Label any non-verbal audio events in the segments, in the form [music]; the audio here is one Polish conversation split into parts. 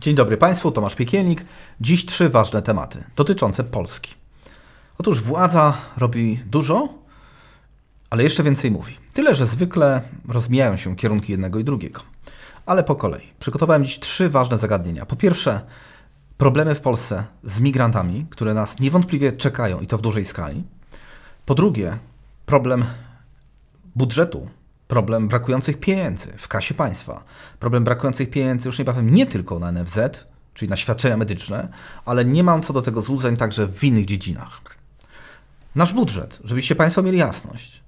Dzień dobry Państwu, Tomasz Piekielnik. Dziś trzy ważne tematy dotyczące Polski. Otóż władza robi dużo, ale jeszcze więcej mówi. Tyle, że zwykle rozmijają się kierunki jednego i drugiego. Ale po kolei. Przygotowałem dziś trzy ważne zagadnienia. Po pierwsze, problemy w Polsce z migrantami, które nas niewątpliwie czekają i to w dużej skali. Po drugie, problem budżetu problem brakujących pieniędzy w kasie państwa, problem brakujących pieniędzy już niebawem nie tylko na NFZ, czyli na świadczenia medyczne, ale nie mam co do tego złudzeń także w innych dziedzinach. Nasz budżet, żebyście Państwo mieli jasność,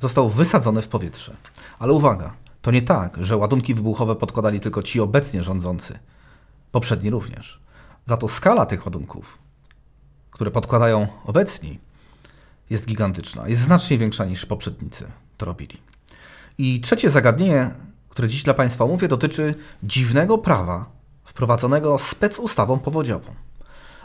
został wysadzony w powietrze. Ale uwaga, to nie tak, że ładunki wybuchowe podkładali tylko ci obecnie rządzący, poprzedni również. Za to skala tych ładunków, które podkładają obecni, jest gigantyczna, jest znacznie większa niż poprzednicy to robili. I trzecie zagadnienie, które dziś dla Państwa omówię, dotyczy dziwnego prawa wprowadzonego specustawą powodziową.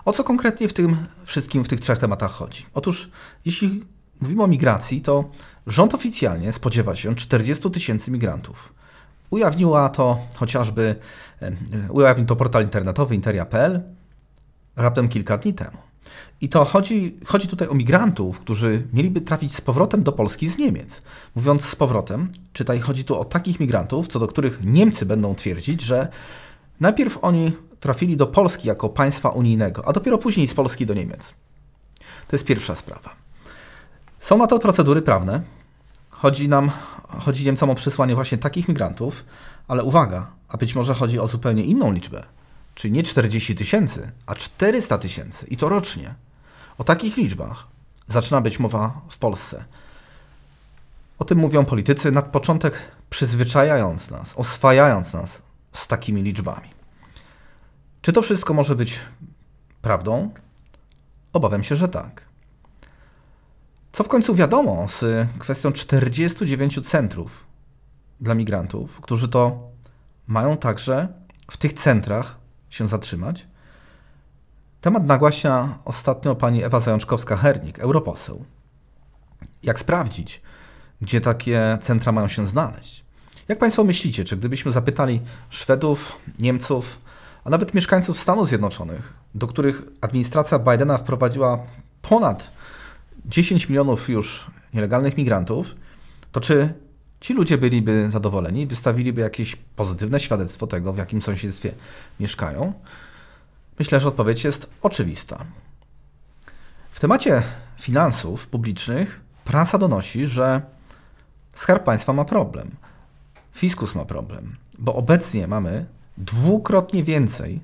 O co konkretnie w tym wszystkim, w tych trzech tematach chodzi? Otóż, jeśli mówimy o migracji, to rząd oficjalnie spodziewa się 40 tysięcy migrantów. Ujawniła to chociażby, ujawnił to portal internetowy interia.pl raptem kilka dni temu. I to chodzi, chodzi tutaj o migrantów, którzy mieliby trafić z powrotem do Polski z Niemiec. Mówiąc z powrotem, czytaj, chodzi tu o takich migrantów, co do których Niemcy będą twierdzić, że najpierw oni trafili do Polski jako państwa unijnego, a dopiero później z Polski do Niemiec. To jest pierwsza sprawa. Są na to procedury prawne. Chodzi nam, chodzi Niemcom o przysłanie właśnie takich migrantów, ale uwaga, a być może chodzi o zupełnie inną liczbę. Czyli nie 40 tysięcy, a 400 tysięcy i to rocznie. O takich liczbach zaczyna być mowa w Polsce. O tym mówią politycy, na początek przyzwyczajając nas, oswajając nas z takimi liczbami. Czy to wszystko może być prawdą? Obawiam się, że tak. Co w końcu wiadomo z kwestią 49 centrów dla migrantów, którzy to mają także w tych centrach się zatrzymać. Temat nagłaśnia ostatnio pani Ewa Zajączkowska-Hernik, europoseł. Jak sprawdzić, gdzie takie centra mają się znaleźć? Jak Państwo myślicie, czy gdybyśmy zapytali Szwedów, Niemców, a nawet mieszkańców Stanów Zjednoczonych, do których administracja Bidena wprowadziła ponad 10 milionów już nielegalnych migrantów, to czy Ci ludzie byliby zadowoleni, wystawiliby jakieś pozytywne świadectwo tego, w jakim sąsiedztwie mieszkają. Myślę, że odpowiedź jest oczywista. W temacie finansów publicznych prasa donosi, że Skarb Państwa ma problem, fiskus ma problem, bo obecnie mamy dwukrotnie więcej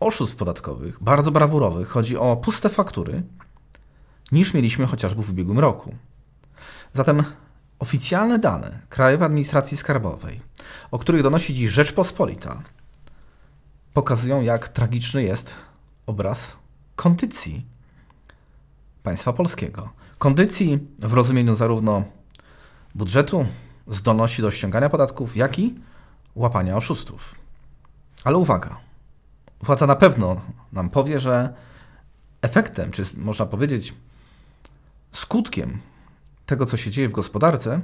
oszustw podatkowych, bardzo brawurowych, chodzi o puste faktury, niż mieliśmy chociażby w ubiegłym roku. Zatem Oficjalne dane Krajowej Administracji Skarbowej, o których donosi dziś Rzeczpospolita, pokazują, jak tragiczny jest obraz kondycji państwa polskiego. Kondycji w rozumieniu zarówno budżetu, zdolności do ściągania podatków, jak i łapania oszustów. Ale uwaga, władza na pewno nam powie, że efektem, czy można powiedzieć skutkiem tego, co się dzieje w gospodarce,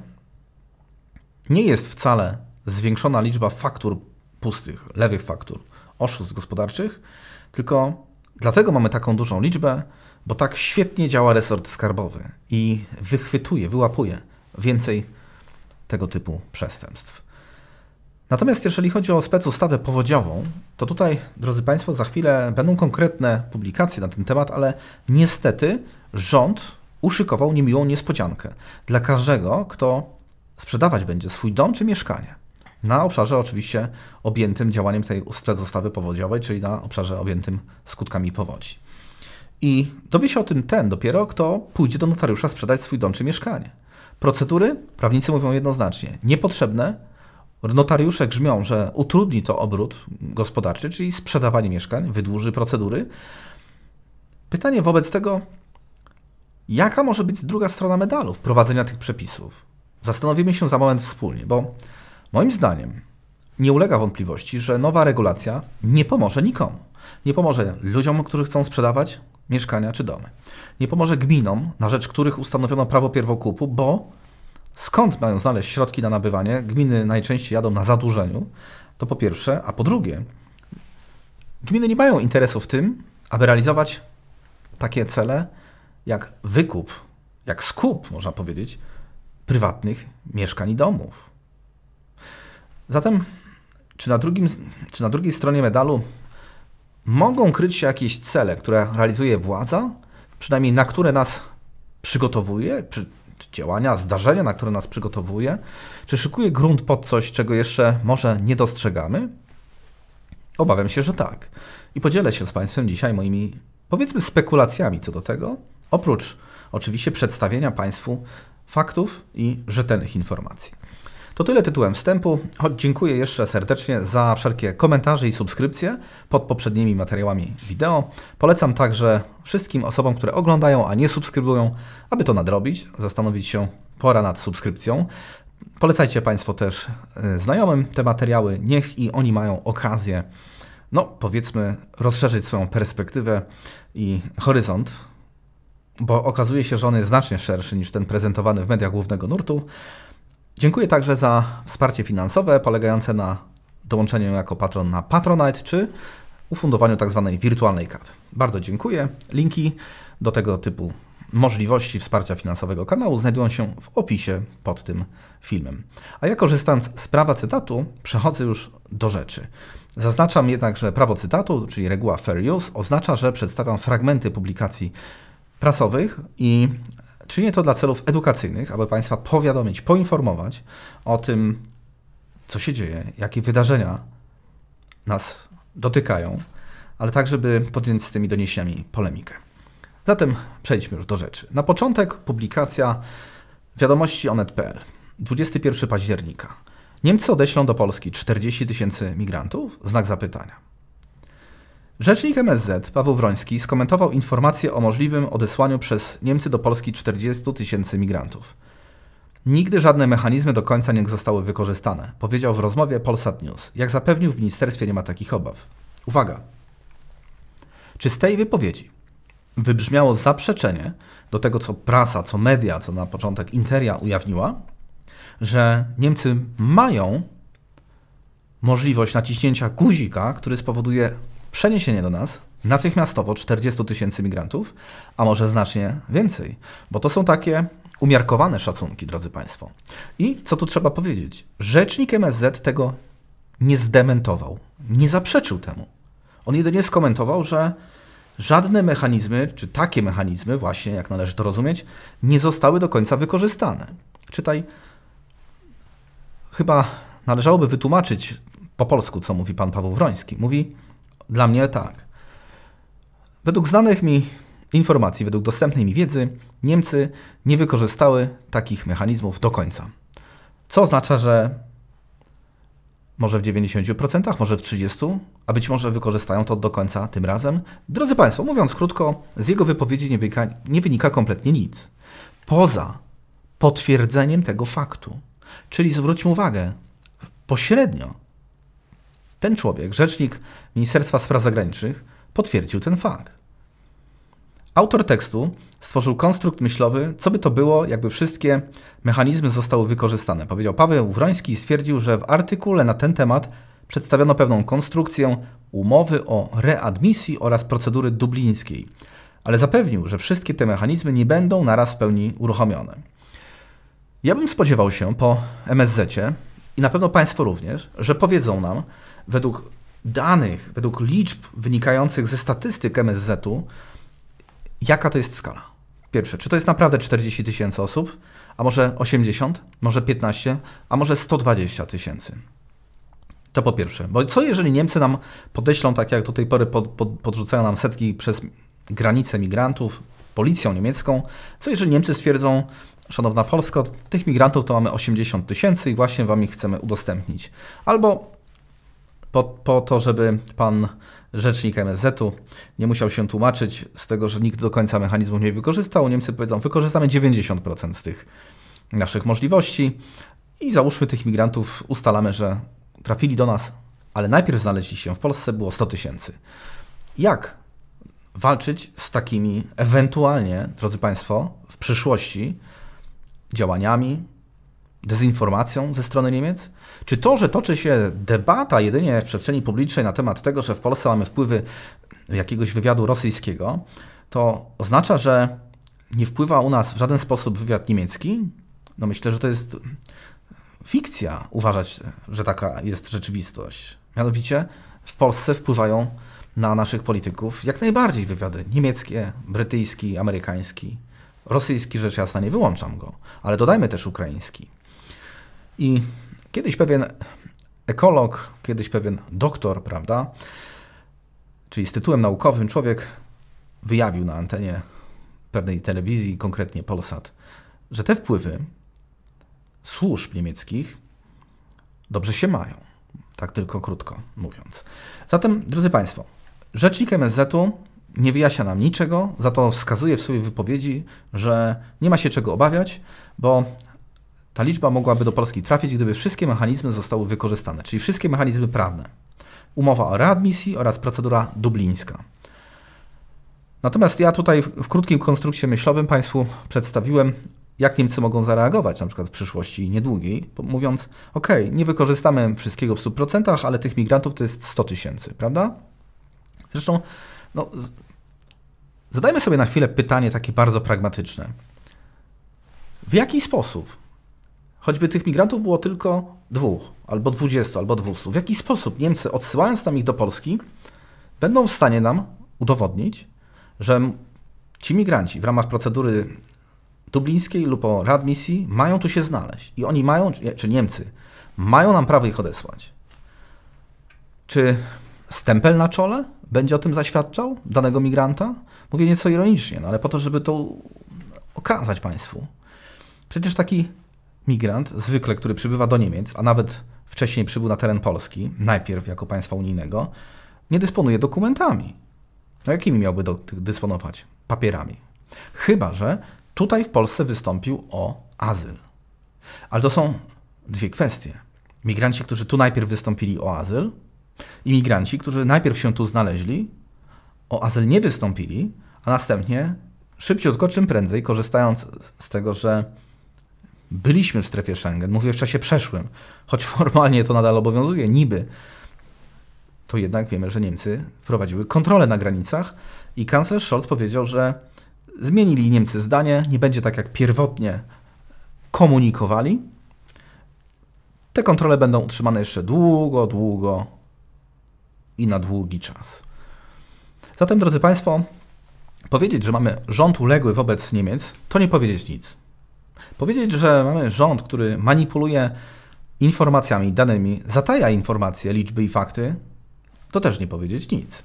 nie jest wcale zwiększona liczba faktur pustych, lewych faktur, oszustw gospodarczych, tylko dlatego mamy taką dużą liczbę, bo tak świetnie działa resort skarbowy i wychwytuje, wyłapuje więcej tego typu przestępstw. Natomiast jeżeli chodzi o specustawę powodziową, to tutaj, drodzy Państwo, za chwilę będą konkretne publikacje na ten temat, ale niestety rząd uszykował niemiłą niespodziankę dla każdego, kto sprzedawać będzie swój dom czy mieszkanie. Na obszarze oczywiście objętym działaniem tej specustawy powodziowej, czyli na obszarze objętym skutkami powodzi. I dowie się o tym ten dopiero, kto pójdzie do notariusza sprzedać swój dom czy mieszkanie. Procedury, prawnicy mówią jednoznacznie, niepotrzebne. Notariusze grzmią, że utrudni to obrót gospodarczy, czyli sprzedawanie mieszkań, wydłuży procedury. Pytanie wobec tego, Jaka może być druga strona medalu wprowadzenia tych przepisów? Zastanowimy się za moment wspólnie, bo moim zdaniem nie ulega wątpliwości, że nowa regulacja nie pomoże nikomu. Nie pomoże ludziom, którzy chcą sprzedawać mieszkania czy domy. Nie pomoże gminom, na rzecz których ustanowiono prawo pierwokupu, bo skąd mają znaleźć środki na nabywanie? Gminy najczęściej jadą na zadłużeniu, to po pierwsze, a po drugie, gminy nie mają interesu w tym, aby realizować takie cele, jak wykup, jak skup, można powiedzieć, prywatnych mieszkań i domów. Zatem, czy na, drugim, czy na drugiej stronie medalu mogą kryć się jakieś cele, które realizuje władza, przynajmniej na które nas przygotowuje, czy, czy działania, zdarzenia, na które nas przygotowuje, czy szykuje grunt pod coś, czego jeszcze może nie dostrzegamy? Obawiam się, że tak. I podzielę się z Państwem dzisiaj moimi, powiedzmy, spekulacjami co do tego, Oprócz oczywiście przedstawienia Państwu faktów i rzetelnych informacji. To tyle tytułem wstępu, choć dziękuję jeszcze serdecznie za wszelkie komentarze i subskrypcje pod poprzednimi materiałami wideo. Polecam także wszystkim osobom, które oglądają, a nie subskrybują, aby to nadrobić, zastanowić się pora nad subskrypcją. Polecajcie Państwo też y, znajomym te materiały, niech i oni mają okazję, no powiedzmy, rozszerzyć swoją perspektywę i horyzont bo okazuje się, że on jest znacznie szerszy niż ten prezentowany w mediach głównego nurtu. Dziękuję także za wsparcie finansowe polegające na dołączeniu jako patron na Patronite czy ufundowaniu tzw. Tak wirtualnej kawy. Bardzo dziękuję. Linki do tego typu możliwości wsparcia finansowego kanału znajdują się w opisie pod tym filmem. A ja korzystając z prawa cytatu, przechodzę już do rzeczy. Zaznaczam jednak, że prawo cytatu, czyli reguła fair use, oznacza, że przedstawiam fragmenty publikacji prasowych i czynię to dla celów edukacyjnych, aby Państwa powiadomić, poinformować o tym, co się dzieje, jakie wydarzenia nas dotykają, ale tak, żeby podjąć z tymi doniesieniami polemikę. Zatem przejdźmy już do rzeczy. Na początek publikacja wiadomości onet.pl, 21 października. Niemcy odeślą do Polski 40 tysięcy migrantów? Znak zapytania. Rzecznik MSZ Paweł Wroński skomentował informację o możliwym odesłaniu przez Niemcy do Polski 40 tysięcy migrantów. Nigdy żadne mechanizmy do końca nie zostały wykorzystane, powiedział w rozmowie Polsat News. Jak zapewnił, w ministerstwie nie ma takich obaw. Uwaga! Czy z tej wypowiedzi wybrzmiało zaprzeczenie do tego, co prasa, co media, co na początek Interia ujawniła, że Niemcy mają możliwość naciśnięcia guzika, który spowoduje przeniesienie do nas natychmiastowo 40 tysięcy migrantów, a może znacznie więcej, bo to są takie umiarkowane szacunki, drodzy Państwo. I co tu trzeba powiedzieć? Rzecznik MSZ tego nie zdementował, nie zaprzeczył temu. On jedynie skomentował, że żadne mechanizmy, czy takie mechanizmy, właśnie jak należy to rozumieć, nie zostały do końca wykorzystane. Czytaj, chyba należałoby wytłumaczyć po polsku, co mówi pan Paweł Wroński. Mówi, dla mnie tak. Według znanych mi informacji, według dostępnej mi wiedzy, Niemcy nie wykorzystały takich mechanizmów do końca. Co oznacza, że może w 90%, może w 30%, a być może wykorzystają to do końca tym razem. Drodzy Państwo, mówiąc krótko, z jego wypowiedzi nie wynika, nie wynika kompletnie nic. Poza potwierdzeniem tego faktu. Czyli zwróćmy uwagę, pośrednio ten człowiek, rzecznik Ministerstwa Spraw Zagranicznych, potwierdził ten fakt. Autor tekstu stworzył konstrukt myślowy, co by to było, jakby wszystkie mechanizmy zostały wykorzystane. Powiedział Paweł Wroński i stwierdził, że w artykule na ten temat przedstawiono pewną konstrukcję umowy o readmisji oraz procedury dublińskiej, ale zapewnił, że wszystkie te mechanizmy nie będą naraz w pełni uruchomione. Ja bym spodziewał się po MSZ i na pewno Państwo również, że powiedzą nam, według danych, według liczb wynikających ze statystyk MSZ-u, jaka to jest skala? Pierwsze, czy to jest naprawdę 40 tysięcy osób, a może 80, może 15, a może 120 tysięcy? To po pierwsze. Bo co jeżeli Niemcy nam podeślą, tak jak do tej pory pod, pod, podrzucają nam setki przez granice migrantów, policją niemiecką, co jeżeli Niemcy stwierdzą, szanowna Polsko, tych migrantów to mamy 80 tysięcy i właśnie wam ich chcemy udostępnić. Albo po, po to, żeby pan rzecznik MSZ-u nie musiał się tłumaczyć z tego, że nikt do końca mechanizmów nie wykorzystał. Niemcy powiedzą, wykorzystamy 90% z tych naszych możliwości i załóżmy tych migrantów, ustalamy, że trafili do nas, ale najpierw znaleźli się w Polsce, było 100 tysięcy. Jak walczyć z takimi ewentualnie, drodzy Państwo, w przyszłości działaniami, dezinformacją ze strony Niemiec? Czy to, że toczy się debata jedynie w przestrzeni publicznej na temat tego, że w Polsce mamy wpływy jakiegoś wywiadu rosyjskiego, to oznacza, że nie wpływa u nas w żaden sposób wywiad niemiecki? No myślę, że to jest fikcja uważać, że taka jest rzeczywistość. Mianowicie w Polsce wpływają na naszych polityków jak najbardziej wywiady niemieckie, brytyjski, amerykański, rosyjski rzecz jasna, nie wyłączam go, ale dodajmy też ukraiński. I kiedyś pewien ekolog, kiedyś pewien doktor, prawda, czyli z tytułem naukowym człowiek wyjawił na antenie pewnej telewizji, konkretnie Polsat, że te wpływy służb niemieckich dobrze się mają. Tak tylko krótko mówiąc. Zatem, drodzy Państwo, rzecznik MSZ-u nie wyjaśnia nam niczego, za to wskazuje w swojej wypowiedzi, że nie ma się czego obawiać, bo ta liczba mogłaby do Polski trafić, gdyby wszystkie mechanizmy zostały wykorzystane, czyli wszystkie mechanizmy prawne. Umowa o readmisji oraz procedura dublińska. Natomiast ja tutaj w krótkim konstrukcie myślowym Państwu przedstawiłem, jak Niemcy mogą zareagować na przykład w przyszłości niedługiej, mówiąc, ok, nie wykorzystamy wszystkiego w 100%, ale tych migrantów to jest 100 tysięcy, prawda? Zresztą, no, zadajmy sobie na chwilę pytanie takie bardzo pragmatyczne. W jaki sposób Choćby tych migrantów było tylko dwóch, albo dwudziestu, albo dwustu. W jaki sposób Niemcy, odsyłając tam ich do Polski, będą w stanie nam udowodnić, że ci migranci w ramach procedury dublińskiej lub o readmisji mają tu się znaleźć. I oni mają, czy Niemcy, mają nam prawo ich odesłać. Czy stempel na czole będzie o tym zaświadczał danego migranta? Mówię nieco ironicznie, no ale po to, żeby to okazać Państwu. Przecież taki migrant, zwykle, który przybywa do Niemiec, a nawet wcześniej przybył na teren Polski, najpierw jako państwa unijnego, nie dysponuje dokumentami. No jakimi miałby do, dysponować? Papierami. Chyba, że tutaj w Polsce wystąpił o azyl. Ale to są dwie kwestie. Migranci, którzy tu najpierw wystąpili o azyl, i migranci, którzy najpierw się tu znaleźli, o azyl nie wystąpili, a następnie szybciutko, czym prędzej, korzystając z tego, że byliśmy w strefie Schengen, mówię w czasie przeszłym, choć formalnie to nadal obowiązuje, niby, to jednak wiemy, że Niemcy wprowadziły kontrolę na granicach i kanclerz Scholz powiedział, że zmienili Niemcy zdanie, nie będzie tak jak pierwotnie komunikowali. Te kontrole będą utrzymane jeszcze długo, długo i na długi czas. Zatem, drodzy Państwo, powiedzieć, że mamy rząd uległy wobec Niemiec, to nie powiedzieć nic. Powiedzieć, że mamy rząd, który manipuluje informacjami, danymi, zataja informacje, liczby i fakty, to też nie powiedzieć nic.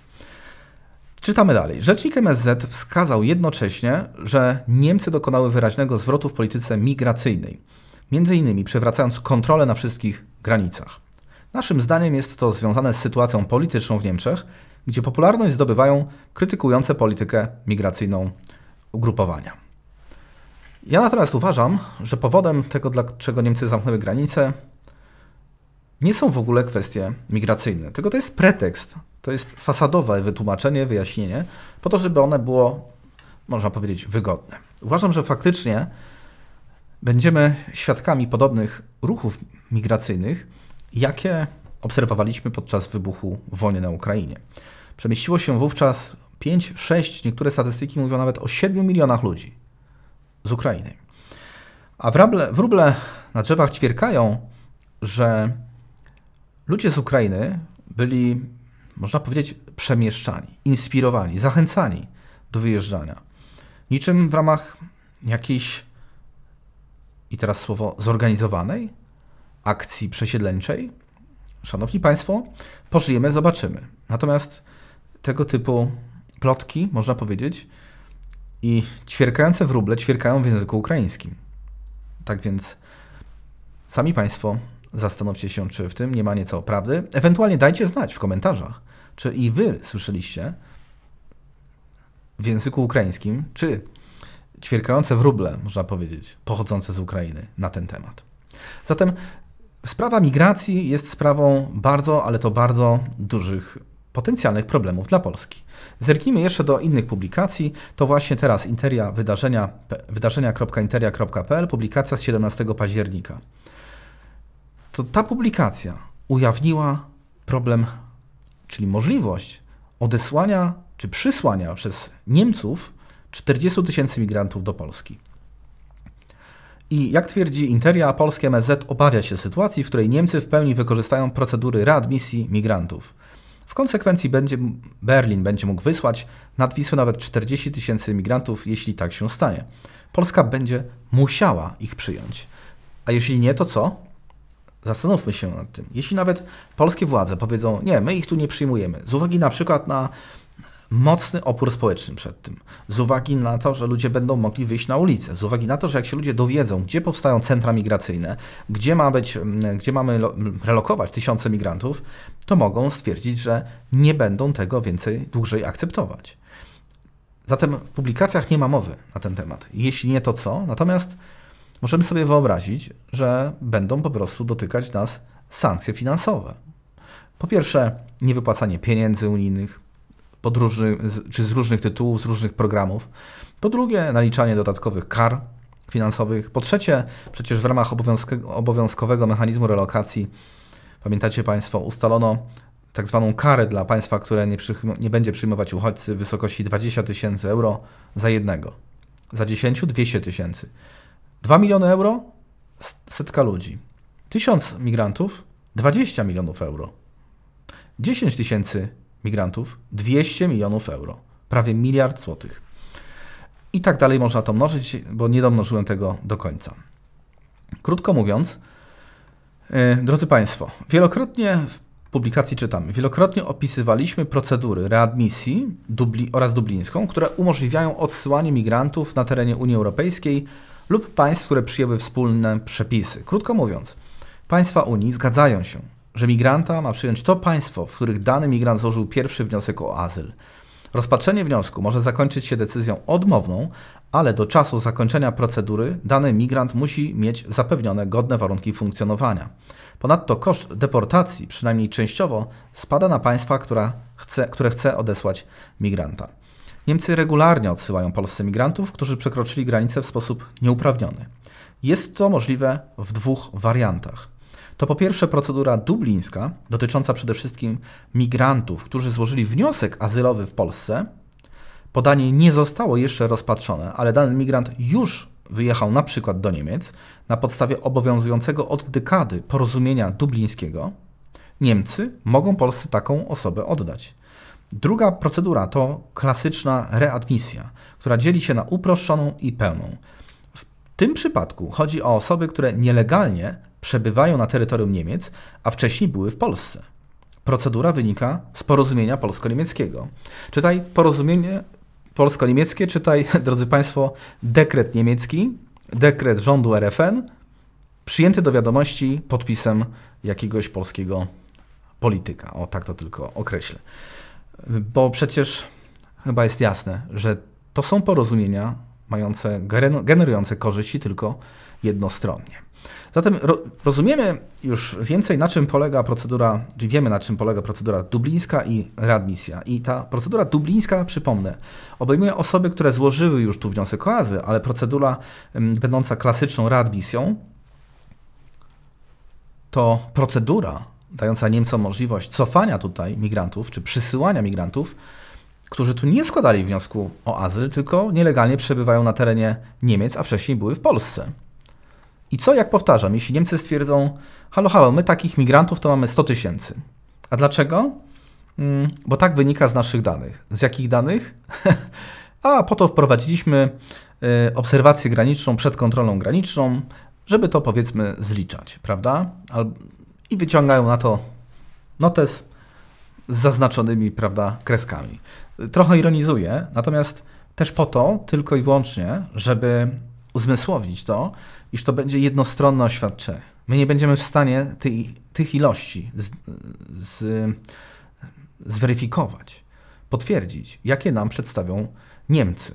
Czytamy dalej. Rzecznik MSZ wskazał jednocześnie, że Niemcy dokonały wyraźnego zwrotu w polityce migracyjnej, między innymi przywracając kontrolę na wszystkich granicach. Naszym zdaniem jest to związane z sytuacją polityczną w Niemczech, gdzie popularność zdobywają krytykujące politykę migracyjną ugrupowania. Ja natomiast uważam, że powodem tego, dlaczego Niemcy zamknęły granice, nie są w ogóle kwestie migracyjne, tylko to jest pretekst, to jest fasadowe wytłumaczenie, wyjaśnienie, po to, żeby one było, można powiedzieć, wygodne. Uważam, że faktycznie będziemy świadkami podobnych ruchów migracyjnych, jakie obserwowaliśmy podczas wybuchu wojny na Ukrainie. Przemieściło się wówczas 5, 6, niektóre statystyki mówią nawet o 7 milionach ludzi z Ukrainy. A wróble, wróble na drzewach ćwierkają, że ludzie z Ukrainy byli, można powiedzieć, przemieszczani, inspirowani, zachęcani do wyjeżdżania. Niczym w ramach jakiejś, i teraz słowo, zorganizowanej akcji przesiedleńczej. Szanowni Państwo, pożyjemy, zobaczymy. Natomiast tego typu plotki, można powiedzieć, i ćwierkające wróble ćwierkają w języku ukraińskim. Tak więc sami Państwo zastanówcie się, czy w tym nie ma nieco prawdy. Ewentualnie dajcie znać w komentarzach, czy i Wy słyszeliście w języku ukraińskim, czy ćwierkające wróble, można powiedzieć, pochodzące z Ukrainy na ten temat. Zatem sprawa migracji jest sprawą bardzo, ale to bardzo dużych potencjalnych problemów dla Polski. Zerknijmy jeszcze do innych publikacji. To właśnie teraz interia wydarzenia, wydarzenia.interia.pl, publikacja z 17 października. To ta publikacja ujawniła problem, czyli możliwość odesłania czy przysłania przez Niemców 40 tysięcy migrantów do Polski. I jak twierdzi Interia, polskie MSZ obawia się sytuacji, w której Niemcy w pełni wykorzystają procedury readmisji migrantów. W konsekwencji będzie, Berlin będzie mógł wysłać nad Wisłę nawet 40 tysięcy migrantów, jeśli tak się stanie. Polska będzie musiała ich przyjąć. A jeśli nie, to co? Zastanówmy się nad tym. Jeśli nawet polskie władze powiedzą, nie, my ich tu nie przyjmujemy, z uwagi na przykład na mocny opór społeczny przed tym. Z uwagi na to, że ludzie będą mogli wyjść na ulicę, z uwagi na to, że jak się ludzie dowiedzą, gdzie powstają centra migracyjne, gdzie, ma być, gdzie mamy relokować tysiące migrantów, to mogą stwierdzić, że nie będą tego więcej dłużej akceptować. Zatem w publikacjach nie ma mowy na ten temat. Jeśli nie, to co? Natomiast możemy sobie wyobrazić, że będą po prostu dotykać nas sankcje finansowe. Po pierwsze, niewypłacanie pieniędzy unijnych pod różnych, czy z różnych tytułów, z różnych programów. Po drugie, naliczanie dodatkowych kar finansowych. Po trzecie, przecież w ramach obowiązkowego mechanizmu relokacji, pamiętacie Państwo, ustalono tak zwaną karę dla państwa, które nie, nie będzie przyjmować uchodźcy w wysokości 20 tysięcy euro za jednego. Za 10 200 tysięcy. 2 miliony euro setka ludzi. 1000 migrantów 20 milionów euro. 10 tysięcy migrantów 200 milionów euro, prawie miliard złotych. I tak dalej można to mnożyć, bo nie domnożyłem tego do końca. Krótko mówiąc, y, drodzy Państwo, wielokrotnie w publikacji czytamy, wielokrotnie opisywaliśmy procedury readmisji dubli oraz dublińską, które umożliwiają odsyłanie migrantów na terenie Unii Europejskiej lub państw, które przyjęły wspólne przepisy. Krótko mówiąc, państwa Unii zgadzają się że migranta ma przyjąć to państwo, w których dany migrant złożył pierwszy wniosek o azyl. Rozpatrzenie wniosku może zakończyć się decyzją odmowną, ale do czasu zakończenia procedury dany migrant musi mieć zapewnione godne warunki funkcjonowania. Ponadto koszt deportacji, przynajmniej częściowo, spada na państwa, chce, które chce odesłać migranta. Niemcy regularnie odsyłają polscy migrantów, którzy przekroczyli granicę w sposób nieuprawniony. Jest to możliwe w dwóch wariantach. To po pierwsze procedura dublińska, dotycząca przede wszystkim migrantów, którzy złożyli wniosek azylowy w Polsce. Podanie nie zostało jeszcze rozpatrzone, ale dany migrant już wyjechał na przykład do Niemiec na podstawie obowiązującego od dekady porozumienia dublińskiego. Niemcy mogą Polsce taką osobę oddać. Druga procedura to klasyczna readmisja, która dzieli się na uproszczoną i pełną. W tym przypadku chodzi o osoby, które nielegalnie przebywają na terytorium Niemiec, a wcześniej były w Polsce. Procedura wynika z porozumienia polsko-niemieckiego. Czytaj porozumienie polsko-niemieckie, czytaj, [laughs] drodzy Państwo, dekret niemiecki, dekret rządu RFN, przyjęty do wiadomości podpisem jakiegoś polskiego polityka. O tak to tylko określę. Bo przecież chyba jest jasne, że to są porozumienia mające, generujące korzyści tylko jednostronnie. Zatem ro rozumiemy już więcej, na czym polega procedura, czy wiemy, na czym polega procedura dublińska i readmisja. I ta procedura dublińska, przypomnę, obejmuje osoby, które złożyły już tu wniosek o azyl, ale procedura m, będąca klasyczną readmisją to procedura dająca Niemcom możliwość cofania tutaj migrantów, czy przysyłania migrantów, którzy tu nie składali wniosku o azyl, tylko nielegalnie przebywają na terenie Niemiec, a wcześniej były w Polsce. I co, jak powtarzam, jeśli Niemcy stwierdzą, halo, halo, my takich migrantów to mamy 100 tysięcy. A dlaczego? Mm, bo tak wynika z naszych danych. Z jakich danych? [laughs] A po to wprowadziliśmy y, obserwację graniczną przed kontrolą graniczną, żeby to powiedzmy zliczać, prawda? I wyciągają na to notes z zaznaczonymi, prawda, kreskami. Trochę ironizuję, natomiast też po to, tylko i wyłącznie, żeby uzmysłowić to, iż to będzie jednostronne oświadczenie. My nie będziemy w stanie tej, tych ilości z, z, zweryfikować, potwierdzić, jakie nam przedstawią Niemcy.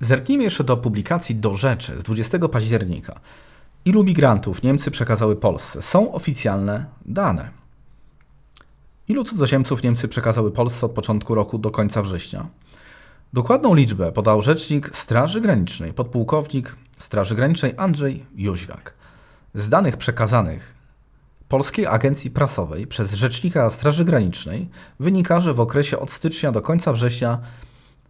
Zerknijmy jeszcze do publikacji do rzeczy z 20 października. Ilu migrantów Niemcy przekazały Polsce? Są oficjalne dane. Ilu cudzoziemców Niemcy przekazały Polsce od początku roku do końca września? Dokładną liczbę podał rzecznik Straży Granicznej, podpułkownik Straży Granicznej Andrzej Jóźwiak. Z danych przekazanych Polskiej Agencji Prasowej przez rzecznika Straży Granicznej wynika, że w okresie od stycznia do końca września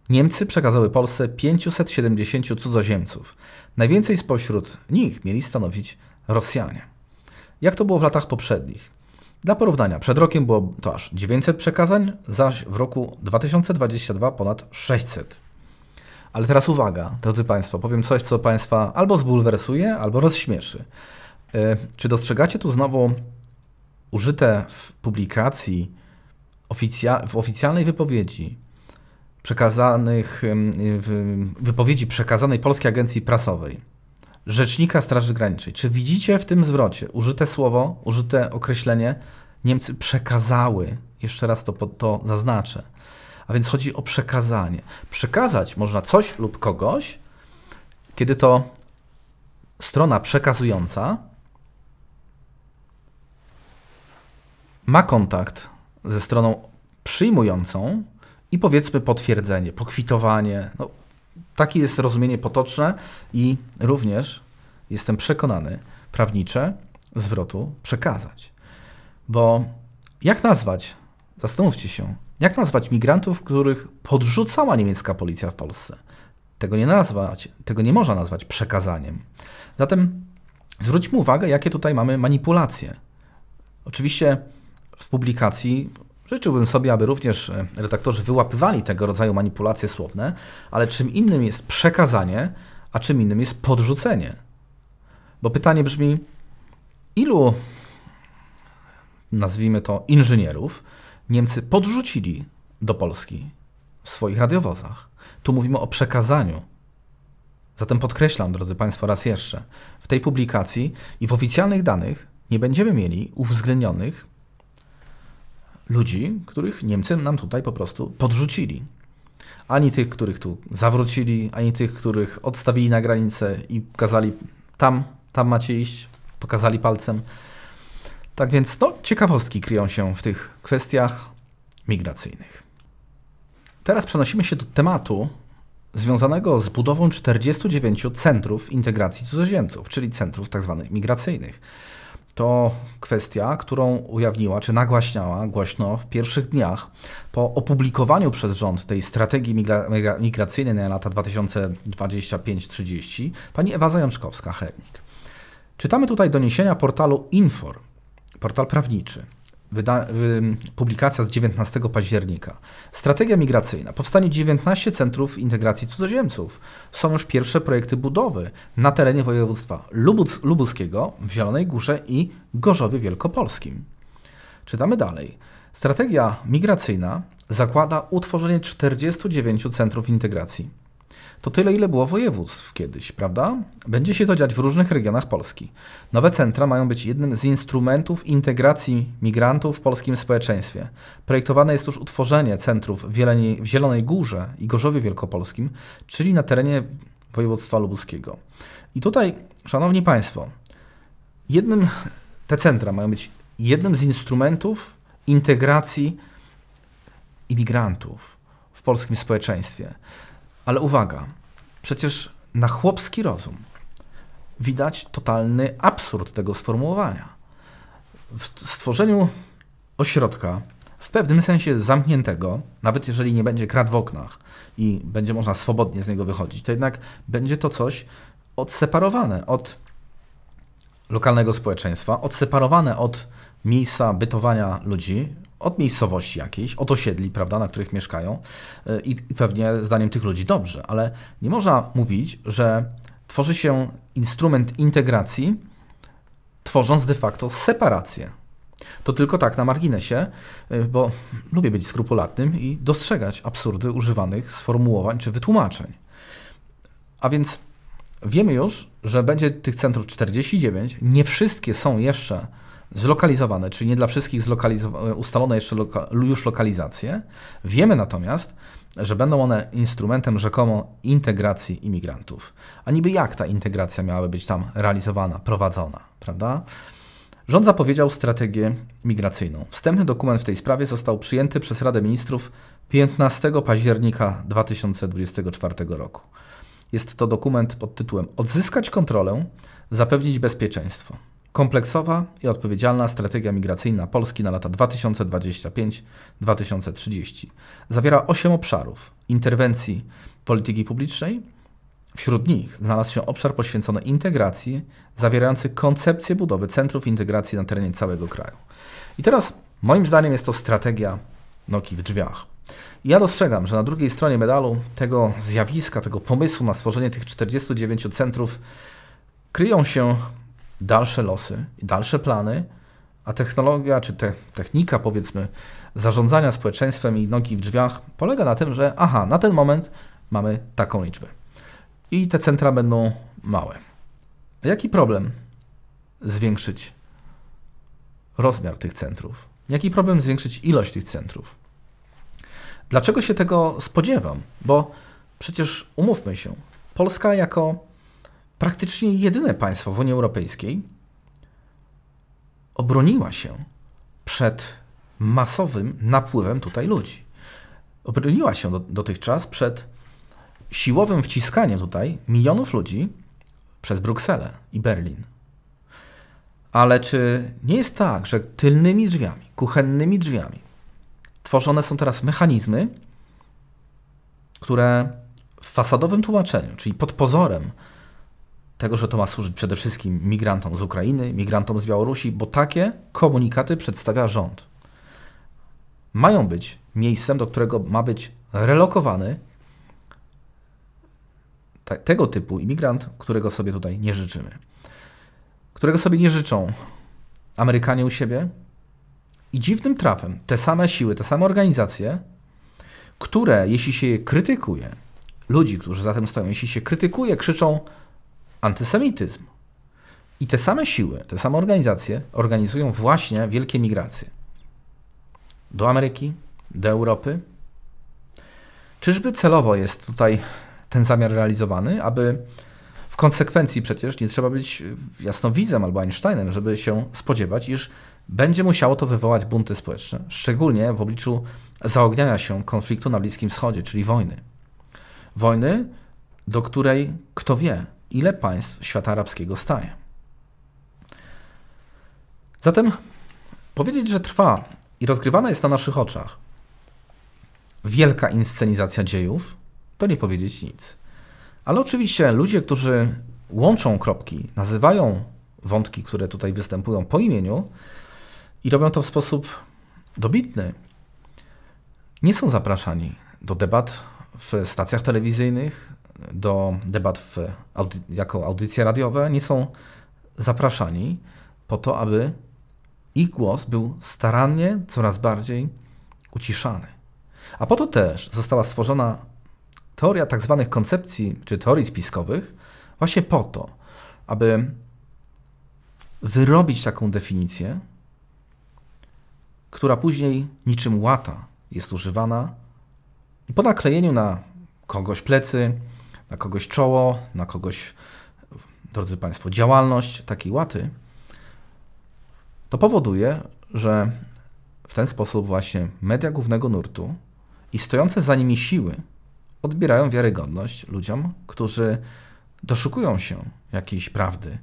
Niemcy przekazały Polsce 570 cudzoziemców. Najwięcej spośród nich mieli stanowić Rosjanie. Jak to było w latach poprzednich? Dla porównania, przed rokiem było to aż 900 przekazań, zaś w roku 2022 ponad 600. Ale teraz uwaga, drodzy Państwo, powiem coś, co Państwa albo zbulwersuje, albo rozśmieszy. E, czy dostrzegacie tu znowu użyte w publikacji, oficja- w oficjalnej wypowiedzi przekazanych, wypowiedzi przekazanej Polskiej Agencji Prasowej, rzecznika Straży Granicznej. Czy widzicie w tym zwrocie użyte słowo, użyte określenie Niemcy przekazały? Jeszcze raz to, to zaznaczę. A więc chodzi o przekazanie. Przekazać można coś lub kogoś, kiedy to strona przekazująca ma kontakt ze stroną przyjmującą i powiedzmy potwierdzenie, pokwitowanie. No, takie jest rozumienie potoczne i również jestem przekonany, prawnicze zwrotu przekazać. Bo jak nazwać? Zastanówcie się, jak nazwać migrantów, których podrzucała niemiecka policja w Polsce? Tego nie nazwać, tego nie można nazwać przekazaniem. Zatem zwróćmy uwagę, jakie tutaj mamy manipulacje. Oczywiście w publikacji życzyłbym sobie, aby również e, redaktorzy wyłapywali tego rodzaju manipulacje słowne, ale czym innym jest przekazanie, a czym innym jest podrzucenie. Bo pytanie brzmi, ilu nazwijmy to inżynierów, Niemcy podrzucili do Polski w swoich radiowozach. Tu mówimy o przekazaniu. Zatem podkreślam, drodzy Państwo, raz jeszcze, w tej publikacji i w oficjalnych danych nie będziemy mieli uwzględnionych ludzi, których Niemcy nam tutaj po prostu podrzucili. Ani tych, których tu zawrócili, ani tych, których odstawili na granicę i kazali tam, tam macie iść, pokazali palcem. Tak więc no, ciekawostki kryją się w tych kwestiach migracyjnych. Teraz przenosimy się do tematu związanego z budową 49 centrów integracji cudzoziemców, czyli centrów tzw. Tak migracyjnych. To kwestia, którą ujawniła czy nagłaśniała głośno w pierwszych dniach po opublikowaniu przez rząd tej strategii migra migracyjnej na lata 2025-30 pani Ewa Zajączkowska-Hernik. Czytamy tutaj doniesienia portalu Inform portal prawniczy, Wyda publikacja z 19 października. Strategia migracyjna. Powstanie 19 centrów integracji cudzoziemców. Są już pierwsze projekty budowy na terenie województwa lubuskiego, w Zielonej Górze i Gorzowie Wielkopolskim. Czytamy dalej. Strategia migracyjna zakłada utworzenie 49 centrów integracji to tyle, ile było województw kiedyś, prawda? Będzie się to dziać w różnych regionach Polski. Nowe centra mają być jednym z instrumentów integracji migrantów w polskim społeczeństwie. Projektowane jest już utworzenie centrów w, Jeleniej, w Zielonej Górze i Gorzowie Wielkopolskim, czyli na terenie województwa lubuskiego. I tutaj, szanowni państwo, jednym te centra mają być jednym z instrumentów integracji imigrantów w polskim społeczeństwie. Ale uwaga, przecież na chłopski rozum widać totalny absurd tego sformułowania. W stworzeniu ośrodka w pewnym sensie zamkniętego, nawet jeżeli nie będzie krat w oknach i będzie można swobodnie z niego wychodzić, to jednak będzie to coś odseparowane od lokalnego społeczeństwa, odseparowane od miejsca bytowania ludzi, od miejscowości jakiejś, od osiedli, prawda, na których mieszkają i, y, i pewnie zdaniem tych ludzi dobrze, ale nie można mówić, że tworzy się instrument integracji, tworząc de facto separację. To tylko tak na marginesie, y, bo lubię być skrupulatnym i dostrzegać absurdy używanych sformułowań czy wytłumaczeń. A więc Wiemy już, że będzie tych centrów 49. Nie wszystkie są jeszcze zlokalizowane, czyli nie dla wszystkich e, ustalone jeszcze loka już lokalizacje. Wiemy natomiast, że będą one instrumentem rzekomo integracji imigrantów. A niby jak ta integracja miałaby być tam realizowana, prowadzona, prawda? Rząd zapowiedział strategię migracyjną. Wstępny dokument w tej sprawie został przyjęty przez Radę Ministrów 15 października 2024 roku. Jest to dokument pod tytułem Odzyskać kontrolę, zapewnić bezpieczeństwo. Kompleksowa i odpowiedzialna strategia migracyjna Polski na lata 2025-2030 zawiera 8 obszarów interwencji polityki publicznej. Wśród nich znalazł się obszar poświęcony integracji, zawierający koncepcję budowy centrów integracji na terenie całego kraju. I teraz, moim zdaniem, jest to strategia noki w drzwiach. Ja dostrzegam, że na drugiej stronie medalu tego zjawiska, tego pomysłu na stworzenie tych 49 centrów kryją się dalsze losy i dalsze plany, a technologia czy te technika, powiedzmy, zarządzania społeczeństwem i nogi w drzwiach polega na tym, że aha, na ten moment mamy taką liczbę. I te centra będą małe. A jaki problem zwiększyć rozmiar tych centrów? Jaki problem zwiększyć ilość tych centrów? Dlaczego się tego spodziewam? Bo przecież umówmy się, Polska jako praktycznie jedyne państwo w Unii Europejskiej obroniła się przed masowym napływem tutaj ludzi. Obroniła się do, dotychczas przed siłowym wciskaniem tutaj milionów ludzi przez Brukselę i Berlin. Ale czy nie jest tak, że tylnymi drzwiami, kuchennymi drzwiami tworzone są teraz mechanizmy, które w fasadowym tłumaczeniu, czyli pod pozorem tego, że to ma służyć przede wszystkim migrantom z Ukrainy, migrantom z Białorusi, bo takie komunikaty przedstawia rząd. Mają być miejscem, do którego ma być relokowany tego typu imigrant, którego sobie tutaj nie życzymy. Którego sobie nie życzą Amerykanie u siebie, i dziwnym trafem te same siły, te same organizacje, które jeśli się je krytykuje, ludzi, którzy za tym stoją, jeśli się krytykuje, krzyczą antysemityzm. I te same siły, te same organizacje organizują właśnie wielkie migracje do Ameryki, do Europy. Czyżby celowo jest tutaj ten zamiar realizowany, aby w konsekwencji przecież nie trzeba być jasnowidzem albo Einsteinem, żeby się spodziewać, iż będzie musiało to wywołać bunty społeczne, szczególnie w obliczu zaogniania się konfliktu na Bliskim Wschodzie, czyli wojny. Wojny, do której kto wie, ile państw świata arabskiego stanie. Zatem powiedzieć, że trwa i rozgrywana jest na naszych oczach wielka inscenizacja dziejów, to nie powiedzieć nic. Ale oczywiście ludzie, którzy łączą kropki, nazywają wątki, które tutaj występują po imieniu, i robią to w sposób dobitny. Nie są zapraszani do debat w stacjach telewizyjnych, do debat w audy jako audycje radiowe, nie są zapraszani po to, aby ich głos był starannie coraz bardziej uciszany. A po to też została stworzona teoria tak zwanych koncepcji czy teorii spiskowych, właśnie po to, aby wyrobić taką definicję, która później niczym łata jest używana i po naklejeniu na kogoś plecy, na kogoś czoło, na kogoś, drodzy Państwo, działalność takiej łaty, to powoduje, że w ten sposób właśnie media głównego nurtu i stojące za nimi siły odbierają wiarygodność ludziom, którzy doszukują się jakiejś prawdy,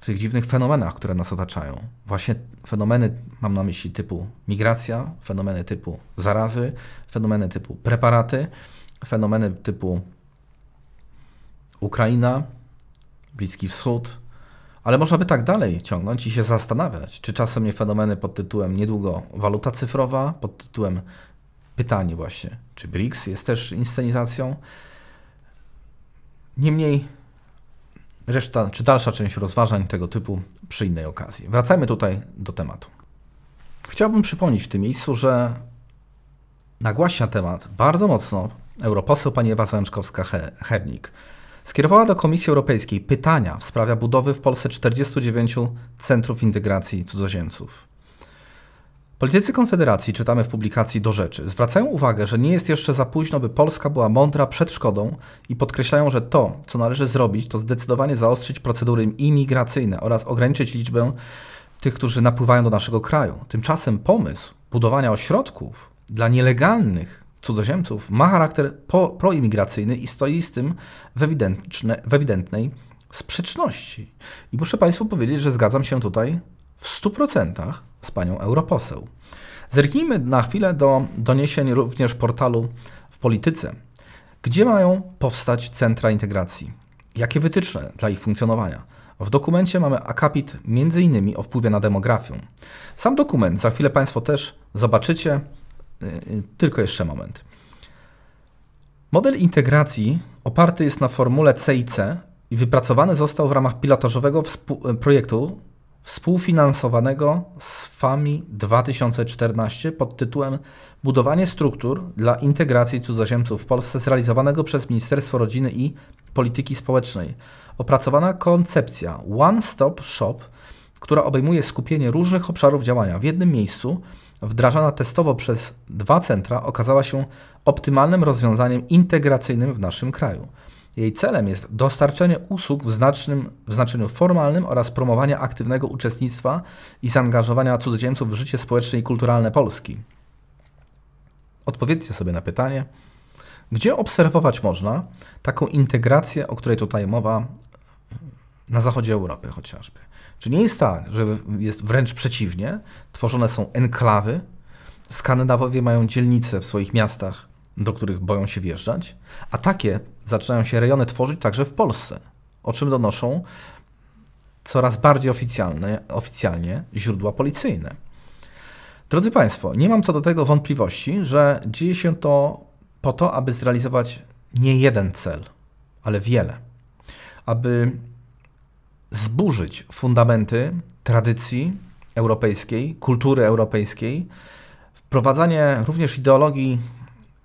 w tych dziwnych fenomenach, które nas otaczają. Właśnie fenomeny, mam na myśli typu migracja, fenomeny typu zarazy, fenomeny typu preparaty, fenomeny typu Ukraina, Bliski Wschód, ale można by tak dalej ciągnąć i się zastanawiać, czy czasem nie fenomeny pod tytułem niedługo waluta cyfrowa, pod tytułem pytanie właśnie, czy BRICS jest też inscenizacją. Niemniej Reszta czy dalsza część rozważań tego typu przy innej okazji. Wracajmy tutaj do tematu. Chciałbym przypomnieć w tym miejscu, że nagłaśnia temat bardzo mocno europoseł pani Ewa Zajączkowska-Hernik. Skierowała do Komisji Europejskiej pytania w sprawie budowy w Polsce 49 centrów integracji cudzoziemców. Politycy Konfederacji, czytamy w publikacji Do Rzeczy, zwracają uwagę, że nie jest jeszcze za późno, by Polska była mądra przed szkodą i podkreślają, że to, co należy zrobić, to zdecydowanie zaostrzyć procedury imigracyjne oraz ograniczyć liczbę tych, którzy napływają do naszego kraju. Tymczasem pomysł budowania ośrodków dla nielegalnych cudzoziemców ma charakter po, proimigracyjny i stoi z tym w, ewidentne, w ewidentnej sprzeczności. I muszę Państwu powiedzieć, że zgadzam się tutaj w 100% z panią europoseł. Zerknijmy na chwilę do doniesień również portalu w polityce. Gdzie mają powstać centra integracji? Jakie wytyczne dla ich funkcjonowania? W dokumencie mamy akapit m.in. o wpływie na demografię. Sam dokument za chwilę Państwo też zobaczycie, y, y, tylko jeszcze moment. Model integracji oparty jest na formule CIC i wypracowany został w ramach pilotażowego y, projektu współfinansowanego z FAMI 2014 pod tytułem Budowanie struktur dla integracji cudzoziemców w Polsce zrealizowanego przez Ministerstwo Rodziny i Polityki Społecznej. Opracowana koncepcja One Stop Shop, która obejmuje skupienie różnych obszarów działania w jednym miejscu, wdrażana testowo przez dwa centra, okazała się optymalnym rozwiązaniem integracyjnym w naszym kraju. Jej celem jest dostarczenie usług w, znacznym, w znaczeniu formalnym oraz promowanie aktywnego uczestnictwa i zaangażowania cudzoziemców w życie społeczne i kulturalne Polski. Odpowiedzcie sobie na pytanie, gdzie obserwować można taką integrację, o której tutaj mowa, na zachodzie Europy chociażby. Czy nie jest tak, że jest wręcz przeciwnie, tworzone są enklawy, Skandynawowie mają dzielnice w swoich miastach do których boją się wjeżdżać, a takie zaczynają się rejony tworzyć także w Polsce, o czym donoszą coraz bardziej oficjalne, oficjalnie źródła policyjne. Drodzy Państwo, nie mam co do tego wątpliwości, że dzieje się to po to, aby zrealizować nie jeden cel, ale wiele. Aby zburzyć fundamenty tradycji europejskiej, kultury europejskiej, wprowadzanie również ideologii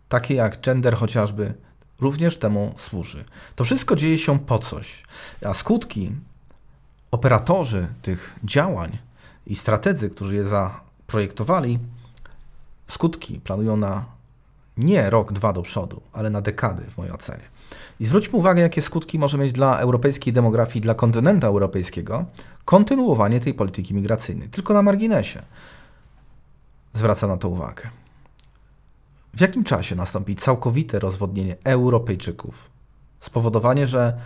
takie jak gender chociażby, również temu służy. To wszystko dzieje się po coś, a skutki, operatorzy tych działań i strategzy, którzy je zaprojektowali, skutki planują na nie rok, dwa do przodu, ale na dekady w mojej ocenie. I zwróćmy uwagę, jakie skutki może mieć dla europejskiej demografii, dla kontynentu europejskiego kontynuowanie tej polityki migracyjnej. Tylko na marginesie zwraca na to uwagę. W jakim czasie nastąpi całkowite rozwodnienie Europejczyków? Spowodowanie, że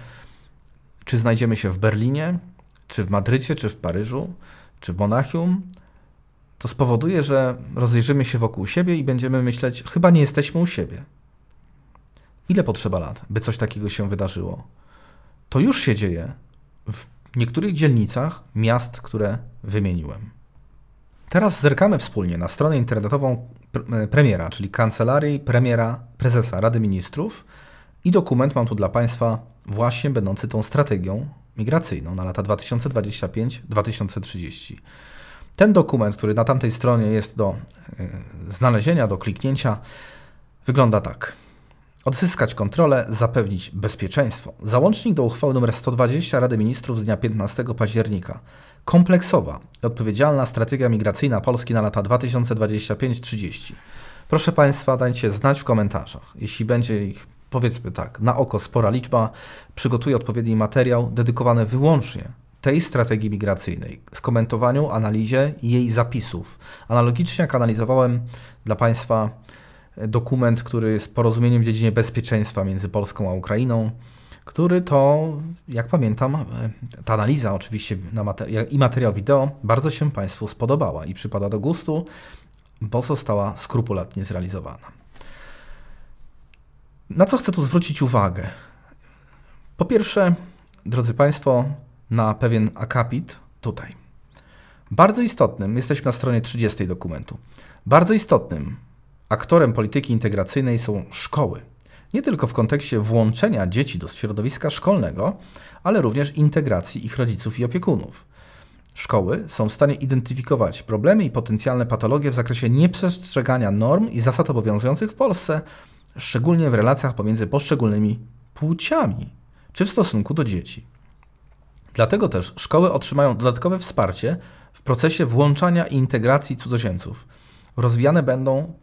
czy znajdziemy się w Berlinie, czy w Madrycie, czy w Paryżu, czy w Monachium, to spowoduje, że rozejrzymy się wokół siebie i będziemy myśleć, chyba nie jesteśmy u siebie. Ile potrzeba lat, by coś takiego się wydarzyło? To już się dzieje w niektórych dzielnicach miast, które wymieniłem. Teraz zerkamy wspólnie na stronę internetową E, premiera, czyli kancelarii premiera prezesa Rady Ministrów i dokument mam tu dla Państwa właśnie będący tą strategią migracyjną na lata 2025-2030. Ten dokument, który na tamtej stronie jest do e, znalezienia, do kliknięcia, wygląda tak. Odzyskać kontrolę, zapewnić bezpieczeństwo. Załącznik do uchwały nr 120 Rady Ministrów z dnia 15 października kompleksowa i odpowiedzialna strategia migracyjna Polski na lata 2025-30. Proszę Państwa, dajcie znać w komentarzach. Jeśli będzie ich, powiedzmy tak, na oko spora liczba, przygotuję odpowiedni materiał dedykowany wyłącznie tej strategii migracyjnej, skomentowaniu, analizie jej zapisów. Analogicznie jak analizowałem dla Państwa dokument, który jest porozumieniem w dziedzinie bezpieczeństwa między Polską a Ukrainą, który to, jak pamiętam, e, ta analiza oczywiście i materiał wideo bardzo się Państwu spodobała i przypada do gustu, bo została skrupulatnie zrealizowana. Na co chcę tu zwrócić uwagę? Po pierwsze, drodzy Państwo, na pewien akapit tutaj. Bardzo istotnym, jesteśmy na stronie 30 dokumentu, bardzo istotnym aktorem polityki integracyjnej są szkoły nie tylko w kontekście włączenia dzieci do środowiska szkolnego, ale również integracji ich rodziców i opiekunów. Szkoły są w stanie identyfikować problemy i potencjalne patologie w zakresie nieprzestrzegania norm i zasad obowiązujących w Polsce, szczególnie w relacjach pomiędzy poszczególnymi płciami czy w stosunku do dzieci. Dlatego też szkoły otrzymają dodatkowe wsparcie w procesie włączania i integracji cudzoziemców. Rozwijane będą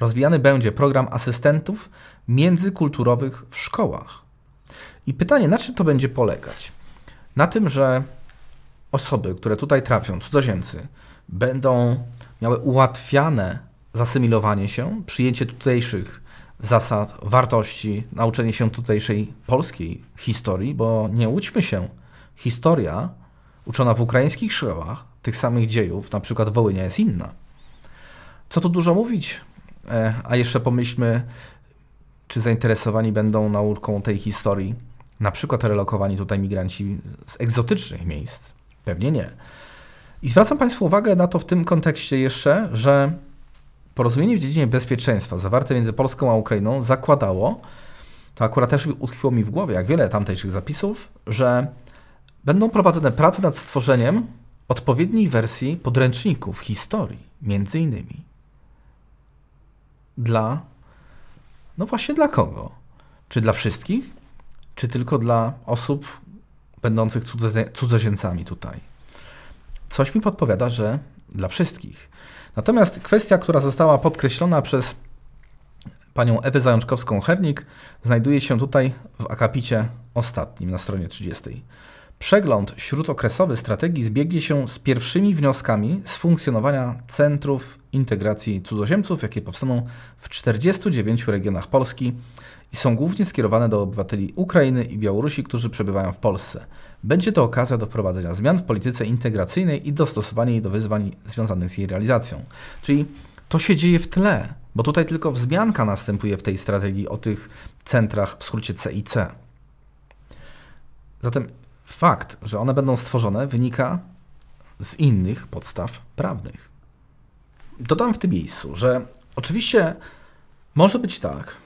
Rozwijany będzie program asystentów międzykulturowych w szkołach. I pytanie, na czym to będzie polegać? Na tym, że osoby, które tutaj trafią, cudzoziemcy, będą miały ułatwiane zasymilowanie się, przyjęcie tutejszych zasad, wartości, nauczenie się tutejszej polskiej historii, bo nie łudźmy się, historia uczona w ukraińskich szkołach tych samych dziejów, na przykład Wołynia, jest inna. Co tu dużo mówić, e, a jeszcze pomyślmy, czy zainteresowani będą nauką tej historii, na przykład relokowani tutaj migranci z egzotycznych miejsc? Pewnie nie. I zwracam Państwu uwagę na to w tym kontekście jeszcze, że porozumienie w dziedzinie bezpieczeństwa zawarte między Polską a Ukrainą zakładało, to akurat też utkwiło mi w głowie, jak wiele tamtejszych zapisów, że będą prowadzone prace nad stworzeniem odpowiedniej wersji podręczników historii, między innymi dla no właśnie dla kogo? Czy dla wszystkich? Czy tylko dla osób będących cudze, cudzoziemcami tutaj? Coś mi podpowiada, że dla wszystkich. Natomiast kwestia, która została podkreślona przez panią Ewę Zajączkowską-Hernik, znajduje się tutaj w akapicie ostatnim na stronie 30. Przegląd śródokresowy strategii zbiegnie się z pierwszymi wnioskami z funkcjonowania centrów integracji cudzoziemców, jakie powstaną w 49 regionach Polski i są głównie skierowane do obywateli Ukrainy i Białorusi, którzy przebywają w Polsce. Będzie to okazja do wprowadzenia zmian w polityce integracyjnej i dostosowania jej do wyzwań związanych z jej realizacją. Czyli to się dzieje w tle, bo tutaj tylko wzmianka następuje w tej strategii o tych centrach w skrócie CIC. Zatem fakt, że one będą stworzone, wynika z innych podstaw prawnych dodam w tym miejscu, że oczywiście może być tak,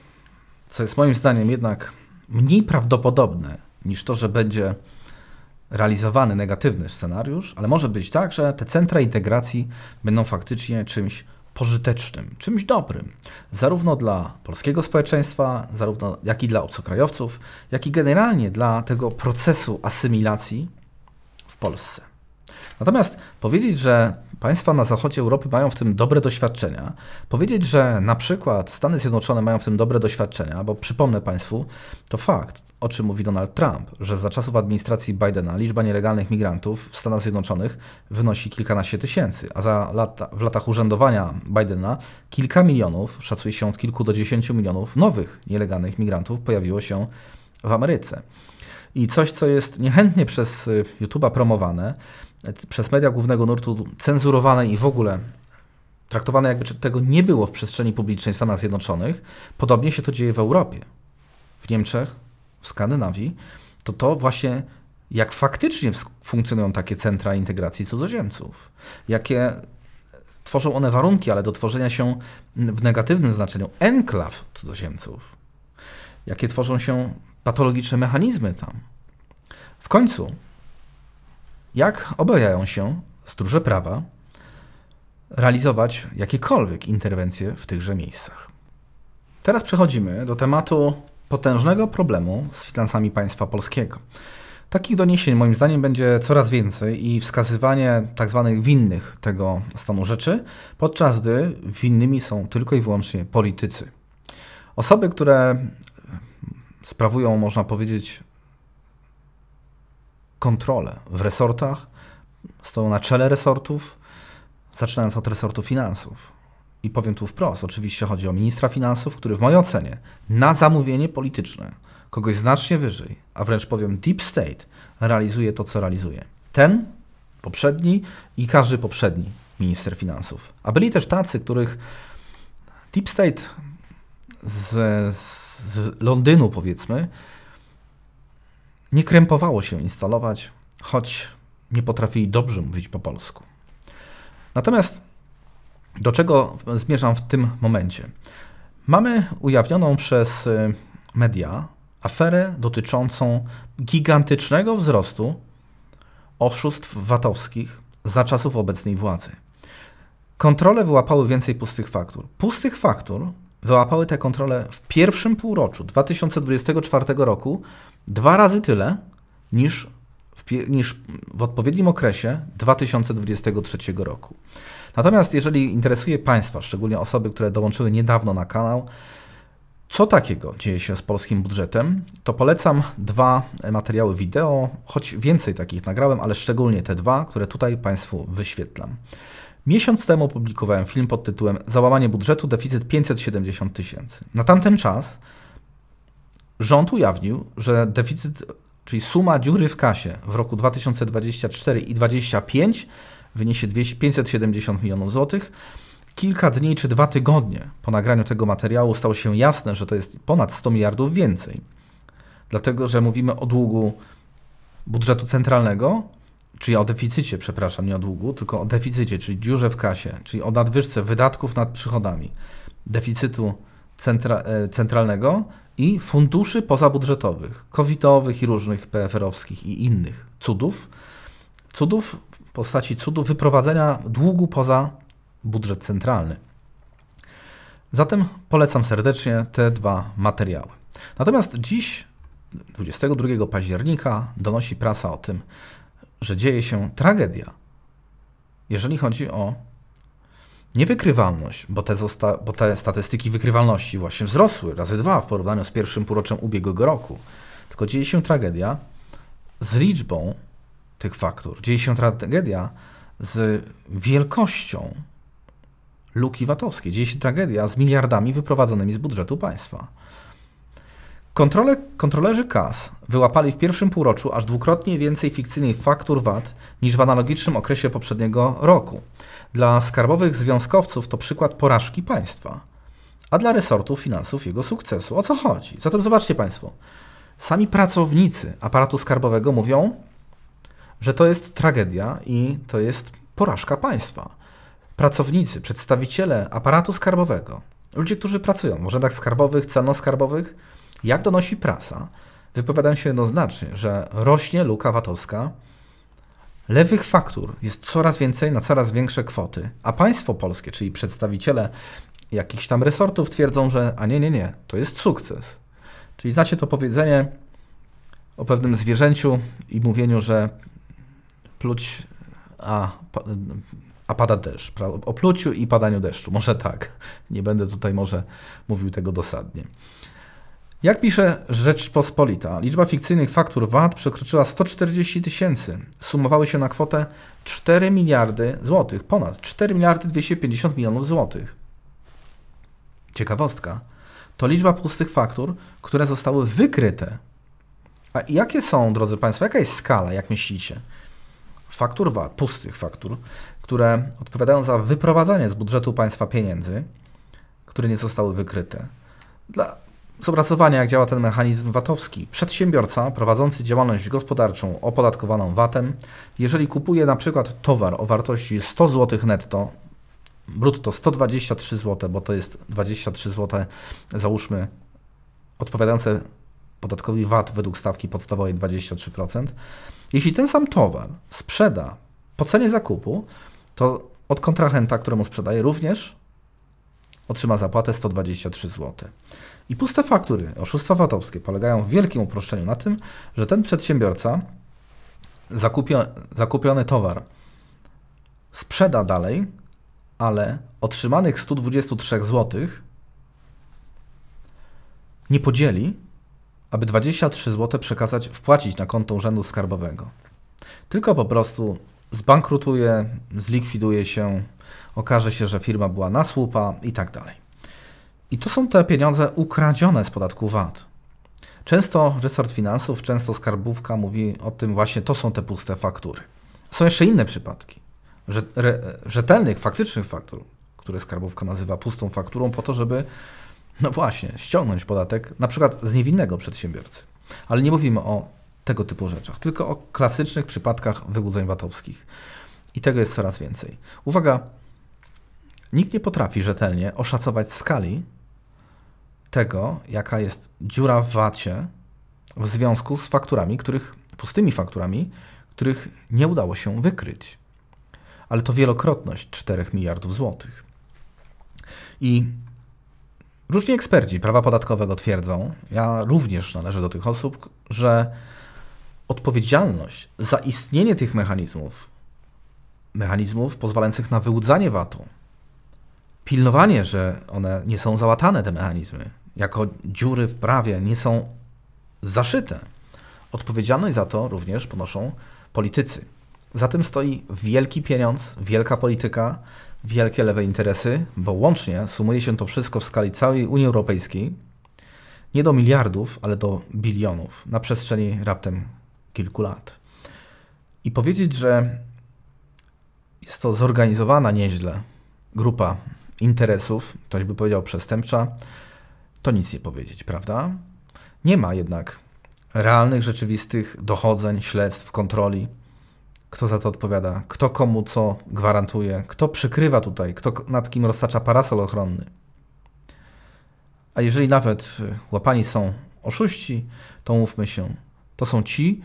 co jest moim zdaniem jednak mniej prawdopodobne niż to, że będzie realizowany negatywny scenariusz, ale może być tak, że te centra integracji będą faktycznie czymś pożytecznym, czymś dobrym, zarówno dla polskiego społeczeństwa, zarówno jak i dla obcokrajowców, jak i generalnie dla tego procesu asymilacji w Polsce. Natomiast powiedzieć, że Państwa na zachodzie Europy mają w tym dobre doświadczenia. Powiedzieć, że na przykład Stany Zjednoczone mają w tym dobre doświadczenia, bo przypomnę Państwu, to fakt, o czym mówi Donald Trump, że za czasów administracji Bidena liczba nielegalnych migrantów w Stanach Zjednoczonych wynosi kilkanaście tysięcy, a za lata, w latach urzędowania Bidena kilka milionów, szacuje się od kilku do dziesięciu milionów nowych nielegalnych migrantów pojawiło się w Ameryce. I coś, co jest niechętnie przez y, YouTube'a promowane, przez media głównego nurtu cenzurowane i w ogóle traktowane jakby tego nie było w przestrzeni publicznej w Stanach Zjednoczonych, podobnie się to dzieje w Europie, w Niemczech, w Skandynawii, to to właśnie jak faktycznie funkcjonują takie centra integracji cudzoziemców, jakie tworzą one warunki, ale do tworzenia się w negatywnym znaczeniu enklaw cudzoziemców, jakie tworzą się patologiczne mechanizmy tam. W końcu jak obawiają się stróże prawa realizować jakiekolwiek interwencje w tychże miejscach. Teraz przechodzimy do tematu potężnego problemu z finansami państwa polskiego. Takich doniesień moim zdaniem będzie coraz więcej i wskazywanie tzw. Tak winnych tego stanu rzeczy, podczas gdy winnymi są tylko i wyłącznie politycy. Osoby, które sprawują, można powiedzieć, kontrolę w resortach, stoją na czele resortów, zaczynając od resortu finansów. I powiem tu wprost, oczywiście chodzi o ministra finansów, który w mojej ocenie na zamówienie polityczne kogoś znacznie wyżej, a wręcz powiem deep state, realizuje to, co realizuje. Ten, poprzedni i każdy poprzedni minister finansów. A byli też tacy, których deep state z, z Londynu, powiedzmy, nie krępowało się instalować, choć nie potrafili dobrze mówić po polsku. Natomiast do czego zmierzam w tym momencie? Mamy ujawnioną przez y, media aferę dotyczącą gigantycznego wzrostu oszustw VAT-owskich za czasów obecnej władzy. Kontrole wyłapały więcej pustych faktur. Pustych faktur wyłapały te kontrole w pierwszym półroczu 2024 roku dwa razy tyle niż w, niż w odpowiednim okresie 2023 roku. Natomiast jeżeli interesuje Państwa, szczególnie osoby, które dołączyły niedawno na kanał, co takiego dzieje się z polskim budżetem, to polecam dwa materiały wideo, choć więcej takich nagrałem, ale szczególnie te dwa, które tutaj Państwu wyświetlam. Miesiąc temu opublikowałem film pod tytułem Załamanie budżetu, deficyt 570 tysięcy. Na tamten czas Rząd ujawnił, że deficyt, czyli suma dziury w kasie w roku 2024 i 2025 wyniesie 570 milionów złotych. Kilka dni czy dwa tygodnie po nagraniu tego materiału stało się jasne, że to jest ponad 100 miliardów więcej. Dlatego, że mówimy o długu budżetu centralnego, czyli o deficycie, przepraszam, nie o długu, tylko o deficycie, czyli dziurze w kasie, czyli o nadwyżce wydatków nad przychodami, deficytu centra, e, centralnego i funduszy pozabudżetowych, covidowych i różnych PFR-owskich i innych cudów, cudów w postaci cudów wyprowadzenia długu poza budżet centralny. Zatem polecam serdecznie te dwa materiały. Natomiast dziś, 22 października, donosi prasa o tym, że dzieje się tragedia, jeżeli chodzi o Niewykrywalność, bo te, bo te statystyki wykrywalności właśnie wzrosły razy dwa w porównaniu z pierwszym półroczem ubiegłego roku. Tylko dzieje się tragedia z liczbą tych faktur. Dzieje się tragedia z wielkością luki VAT-owskiej. Dzieje się tragedia z miliardami wyprowadzonymi z budżetu państwa. Kontrole, kontrolerzy KAS wyłapali w pierwszym półroczu aż dwukrotnie więcej fikcyjnych faktur VAT niż w analogicznym okresie poprzedniego roku. Dla skarbowych związkowców to przykład porażki państwa, a dla resortu finansów jego sukcesu. O co chodzi? Zatem zobaczcie Państwo. Sami pracownicy aparatu skarbowego mówią, że to jest tragedia i to jest porażka państwa. Pracownicy, przedstawiciele aparatu skarbowego, ludzie, którzy pracują w urzędach skarbowych, celno-skarbowych, jak donosi prasa, wypowiadają się jednoznacznie, że rośnie luka VAT-owska, lewych faktur jest coraz więcej na coraz większe kwoty, a państwo polskie, czyli przedstawiciele jakichś tam resortów twierdzą, że a nie, nie, nie, to jest sukces. Czyli znacie to powiedzenie o pewnym zwierzęciu i mówieniu, że pluć, a, a pada deszcz. O pluciu i padaniu deszczu, może tak. Nie będę tutaj może mówił tego dosadnie. Jak pisze Rzeczpospolita, liczba fikcyjnych faktur VAT przekroczyła 140 tysięcy. Sumowały się na kwotę 4 miliardy złotych, ponad 4 miliardy 250 milionów złotych. Ciekawostka. To liczba pustych faktur, które zostały wykryte. A jakie są, drodzy Państwo, jaka jest skala, jak myślicie? Faktur VAT, pustych faktur, które odpowiadają za wyprowadzanie z budżetu państwa pieniędzy, które nie zostały wykryte. Dla, z opracowania, jak działa ten mechanizm VAT-owski, przedsiębiorca prowadzący działalność gospodarczą opodatkowaną VAT-em, jeżeli kupuje na przykład towar o wartości 100 zł netto, brutto 123 zł, bo to jest 23 zł, załóżmy, odpowiadające podatkowi VAT według stawki podstawowej 23%. Jeśli ten sam towar sprzeda po cenie zakupu, to od kontrahenta, któremu sprzedaje, również otrzyma zapłatę 123 zł. I puste faktury, oszustwa VAT-owskie polegają w wielkim uproszczeniu na tym, że ten przedsiębiorca zakupiony towar sprzeda dalej, ale otrzymanych 123 zł nie podzieli, aby 23 zł przekazać, wpłacić na konto Urzędu Skarbowego. Tylko po prostu zbankrutuje, zlikwiduje się, okaże się, że firma była na słupa i tak dalej. I to są te pieniądze ukradzione z podatku VAT. Często resort finansów, często skarbówka mówi o tym właśnie, to są te puste faktury. Są jeszcze inne przypadki że, re, rzetelnych, faktycznych faktur, które skarbówka nazywa pustą fakturą, po to, żeby, no właśnie, ściągnąć podatek na przykład z niewinnego przedsiębiorcy. Ale nie mówimy o tego typu rzeczach, tylko o klasycznych przypadkach wyłudzeń VAT-owskich. I tego jest coraz więcej. Uwaga, nikt nie potrafi rzetelnie oszacować skali tego, jaka jest dziura w VAT-ie w związku z fakturami, których, pustymi fakturami, których nie udało się wykryć. Ale to wielokrotność 4 miliardów złotych. I różni eksperci prawa podatkowego twierdzą, ja również należę do tych osób, że odpowiedzialność za istnienie tych mechanizmów, mechanizmów pozwalających na wyłudzanie VAT-u, pilnowanie, że one nie są załatane, te mechanizmy, jako dziury w prawie nie są zaszyte, odpowiedzialność za to również ponoszą politycy. Za tym stoi wielki pieniądz, wielka polityka, wielkie lewe interesy, bo łącznie sumuje się to wszystko w skali całej Unii Europejskiej nie do miliardów, ale do bilionów na przestrzeni raptem kilku lat. I powiedzieć, że jest to zorganizowana nieźle grupa interesów, ktoś by powiedział przestępcza, to nic nie powiedzieć, prawda? Nie ma jednak realnych, rzeczywistych dochodzeń, śledztw, kontroli. Kto za to odpowiada? Kto komu co gwarantuje? Kto przykrywa tutaj? Kto nad kim roztacza parasol ochronny? A jeżeli nawet y, łapani są oszuści, to mówmy się, to są ci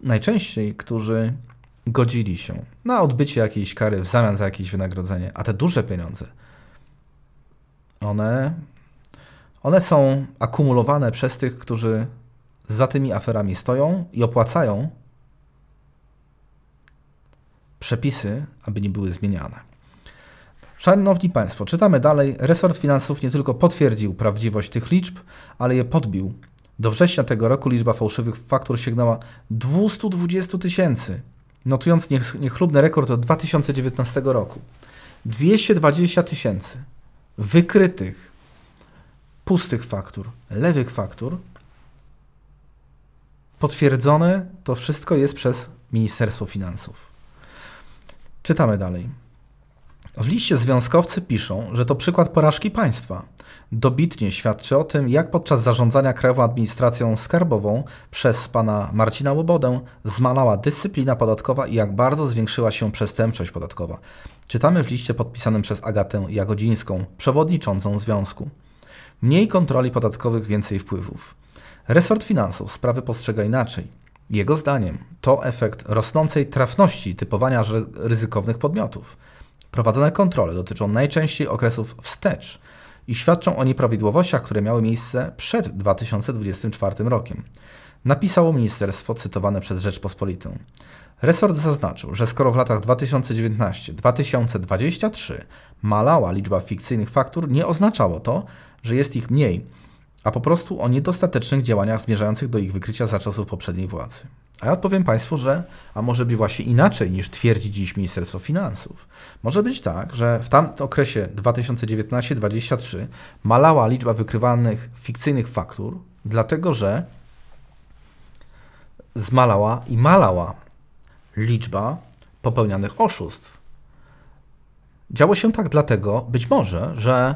najczęściej, którzy godzili się na odbycie jakiejś kary w zamian za jakieś wynagrodzenie, a te duże pieniądze, one one są akumulowane przez tych, którzy za tymi aferami stoją i opłacają przepisy, aby nie były zmieniane. Szanowni Państwo, czytamy dalej. Resort Finansów nie tylko potwierdził prawdziwość tych liczb, ale je podbił. Do września tego roku liczba fałszywych faktur sięgnęła 220 tysięcy, notując niechlubny rekord od 2019 roku. 220 tysięcy wykrytych pustych faktur, lewych faktur, potwierdzone to wszystko jest przez Ministerstwo Finansów. Czytamy dalej. W liście związkowcy piszą, że to przykład porażki państwa. Dobitnie świadczy o tym, jak podczas zarządzania Krajową Administracją Skarbową przez pana Marcina Łobodę zmalała dyscyplina podatkowa i jak bardzo zwiększyła się przestępczość podatkowa. Czytamy w liście podpisanym przez Agatę Jagodzińską, przewodniczącą związku. Mniej kontroli podatkowych, więcej wpływów. Resort Finansów sprawy postrzega inaczej. Jego zdaniem to efekt rosnącej trafności typowania ryzykownych podmiotów. Prowadzone kontrole dotyczą najczęściej okresów wstecz i świadczą o nieprawidłowościach, które miały miejsce przed 2024 rokiem. Napisało ministerstwo cytowane przez Rzeczpospolitą. Resort zaznaczył, że skoro w latach 2019-2023 malała liczba fikcyjnych faktur, nie oznaczało to, że jest ich mniej, a po prostu o niedostatecznych działaniach zmierzających do ich wykrycia za czasów poprzedniej władzy. A ja odpowiem Państwu, że a może być właśnie inaczej niż twierdzi dziś Ministerstwo Finansów. Może być tak, że w tamtym okresie 2019-2023 malała liczba wykrywanych fikcyjnych faktur, dlatego że zmalała i malała liczba popełnianych oszustw. Działo się tak dlatego, być może, że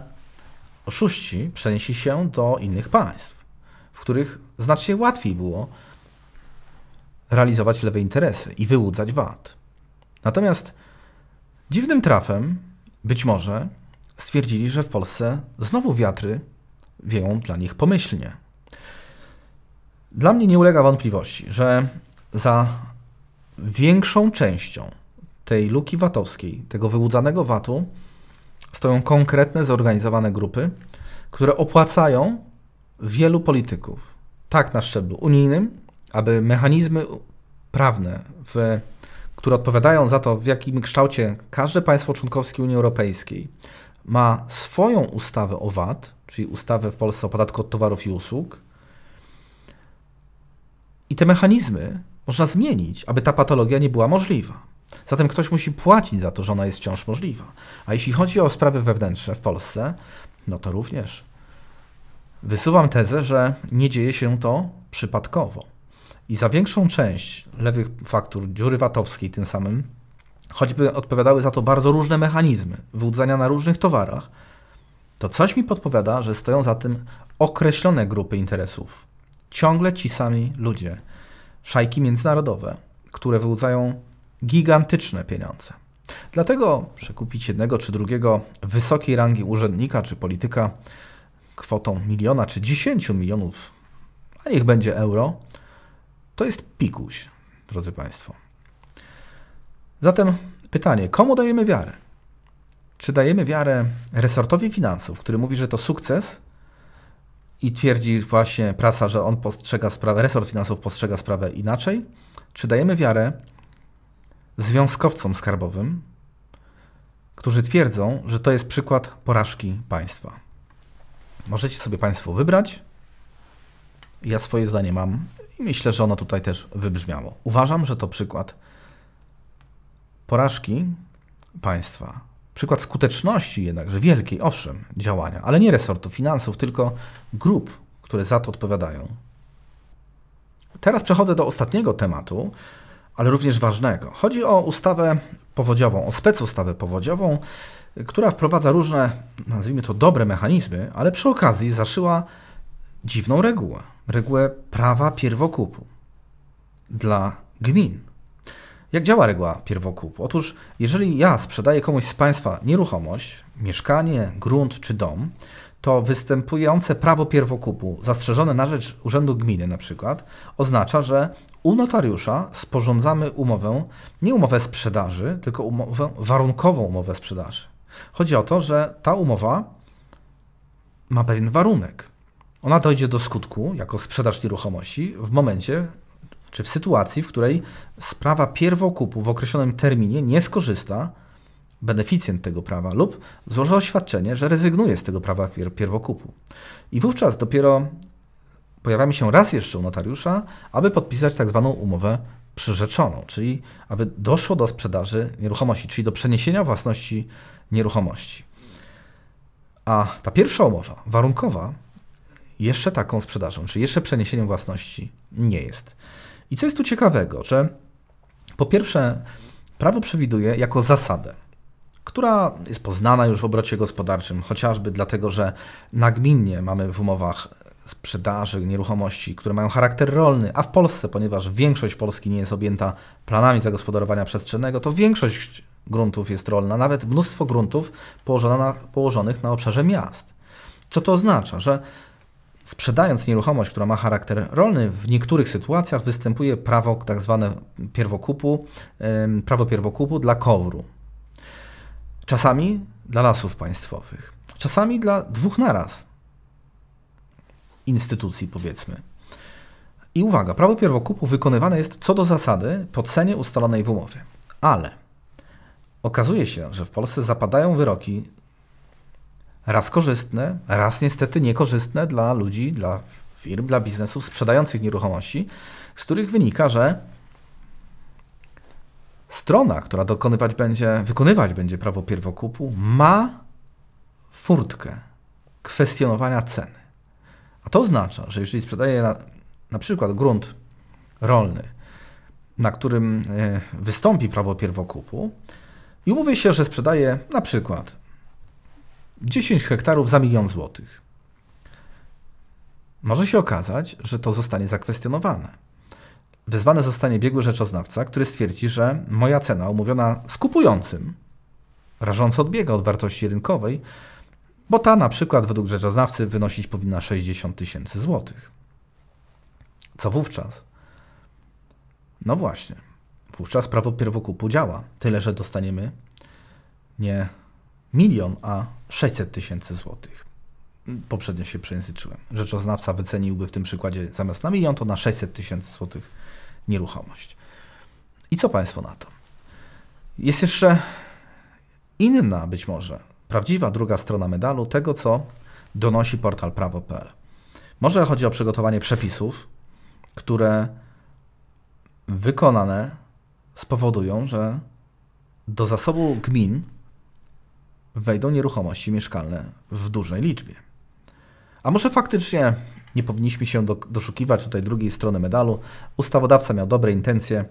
oszuści przenieśli się do innych państw, w których znacznie łatwiej było realizować lewe interesy i wyłudzać VAT. Natomiast dziwnym trafem, być może, stwierdzili, że w Polsce znowu wiatry wieją dla nich pomyślnie. Dla mnie nie ulega wątpliwości, że za większą częścią tej luki VAT-owskiej, tego wyłudzanego VAT-u, stoją konkretne, zorganizowane grupy, które opłacają wielu polityków. Tak na szczeblu unijnym, aby mechanizmy prawne, w, które odpowiadają za to, w jakim kształcie każde państwo członkowskie Unii Europejskiej ma swoją ustawę o VAT, czyli ustawę w Polsce o podatku od towarów i usług. I te mechanizmy można zmienić, aby ta patologia nie była możliwa. Zatem ktoś musi płacić za to, że ona jest wciąż możliwa. A jeśli chodzi o sprawy wewnętrzne w Polsce, no to również wysuwam tezę, że nie dzieje się to przypadkowo. I za większą część lewych faktur dziury VAT-owskiej tym samym, choćby odpowiadały za to bardzo różne mechanizmy wyłudzania na różnych towarach, to coś mi podpowiada, że stoją za tym określone grupy interesów. Ciągle ci sami ludzie, szajki międzynarodowe, które wyłudzają gigantyczne pieniądze. Dlatego przekupić jednego czy drugiego wysokiej rangi urzędnika czy polityka kwotą miliona czy dziesięciu milionów, a niech będzie euro, to jest pikuś, drodzy Państwo. Zatem pytanie, komu dajemy wiarę? Czy dajemy wiarę resortowi finansów, który mówi, że to sukces i twierdzi właśnie prasa, że on postrzega sprawę, resort finansów postrzega sprawę inaczej? Czy dajemy wiarę związkowcom skarbowym, którzy twierdzą, że to jest przykład porażki państwa. Możecie sobie Państwo wybrać. Ja swoje zdanie mam i myślę, że ono tutaj też wybrzmiało. Uważam, że to przykład porażki państwa. Przykład skuteczności jednakże wielkiej, owszem, działania, ale nie resortu finansów, tylko grup, które za to odpowiadają. Teraz przechodzę do ostatniego tematu, ale również ważnego. Chodzi o ustawę powodziową, o specustawę powodziową, która wprowadza różne, nazwijmy to, dobre mechanizmy, ale przy okazji zaszyła dziwną regułę regułę prawa pierwokupu dla gmin. Jak działa reguła pierwokupu? Otóż, jeżeli ja sprzedaję komuś z Państwa nieruchomość, mieszkanie, grunt czy dom, to występujące prawo pierwokupu zastrzeżone na rzecz Urzędu Gminy na przykład oznacza, że u notariusza sporządzamy umowę, nie umowę sprzedaży, tylko umowę, warunkową umowę sprzedaży. Chodzi o to, że ta umowa ma pewien warunek. Ona dojdzie do skutku jako sprzedaż nieruchomości w momencie czy w sytuacji, w której sprawa pierwokupu w określonym terminie nie skorzysta beneficjent tego prawa lub złoży oświadczenie, że rezygnuje z tego prawa pierwokupu. I wówczas dopiero pojawiamy się raz jeszcze u notariusza, aby podpisać tak zwaną umowę przyrzeczoną, czyli aby doszło do sprzedaży nieruchomości, czyli do przeniesienia własności nieruchomości. A ta pierwsza umowa, warunkowa, jeszcze taką sprzedażą, czy jeszcze przeniesieniem własności nie jest. I co jest tu ciekawego, że po pierwsze, prawo przewiduje jako zasadę, która jest poznana już w obrocie gospodarczym, chociażby dlatego, że nagminnie mamy w umowach sprzedaży nieruchomości, które mają charakter rolny, a w Polsce, ponieważ większość Polski nie jest objęta planami zagospodarowania przestrzennego, to większość gruntów jest rolna, nawet mnóstwo gruntów na, położonych na obszarze miast. Co to oznacza? Że sprzedając nieruchomość, która ma charakter rolny, w niektórych sytuacjach występuje prawo tak zwane pierwokupu, prawo pierwokupu dla kowru. Czasami dla lasów państwowych, czasami dla dwóch naraz instytucji, powiedzmy. I uwaga, prawo pierwokupu wykonywane jest co do zasady po cenie ustalonej w umowie. Ale okazuje się, że w Polsce zapadają wyroki raz korzystne, raz niestety niekorzystne dla ludzi, dla firm, dla biznesów sprzedających nieruchomości, z których wynika, że Strona, która dokonywać będzie, wykonywać będzie prawo pierwokupu, ma furtkę kwestionowania ceny. A to oznacza, że jeżeli sprzedaje na, na przykład grunt rolny, na którym e, wystąpi prawo pierwokupu i umówi się, że sprzedaje na przykład 10 hektarów za milion złotych, może się okazać, że to zostanie zakwestionowane wezwany zostanie biegły rzeczoznawca, który stwierdzi, że moja cena umówiona z kupującym rażąco odbiega od wartości rynkowej, bo ta na przykład według rzeczoznawcy wynosić powinna 60 tysięcy złotych. Co wówczas? No właśnie, wówczas prawo pierwokupu działa, tyle że dostaniemy nie milion, a 600 tysięcy złotych. Poprzednio się przejęzyczyłem. Rzeczoznawca wyceniłby w tym przykładzie zamiast na milion, to na 600 tysięcy złotych nieruchomość. I co Państwo na to? Jest jeszcze inna być może prawdziwa druga strona medalu tego, co donosi portal prawo.pl. Może chodzi o przygotowanie przepisów, które wykonane spowodują, że do zasobu gmin wejdą nieruchomości mieszkalne w dużej liczbie. A może faktycznie nie powinniśmy się do, doszukiwać tutaj drugiej strony medalu. Ustawodawca miał dobre intencje.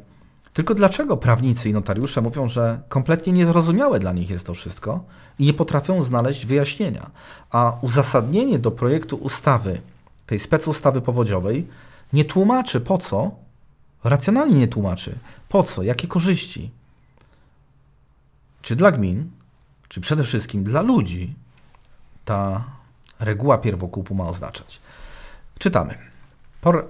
Tylko dlaczego prawnicy i notariusze mówią, że kompletnie niezrozumiałe dla nich jest to wszystko i nie potrafią znaleźć wyjaśnienia? A uzasadnienie do projektu ustawy, tej specustawy powodziowej, nie tłumaczy po co, racjonalnie nie tłumaczy po co, jakie korzyści. Czy dla gmin, czy przede wszystkim dla ludzi ta reguła pierwokupu ma oznaczać. Czytamy.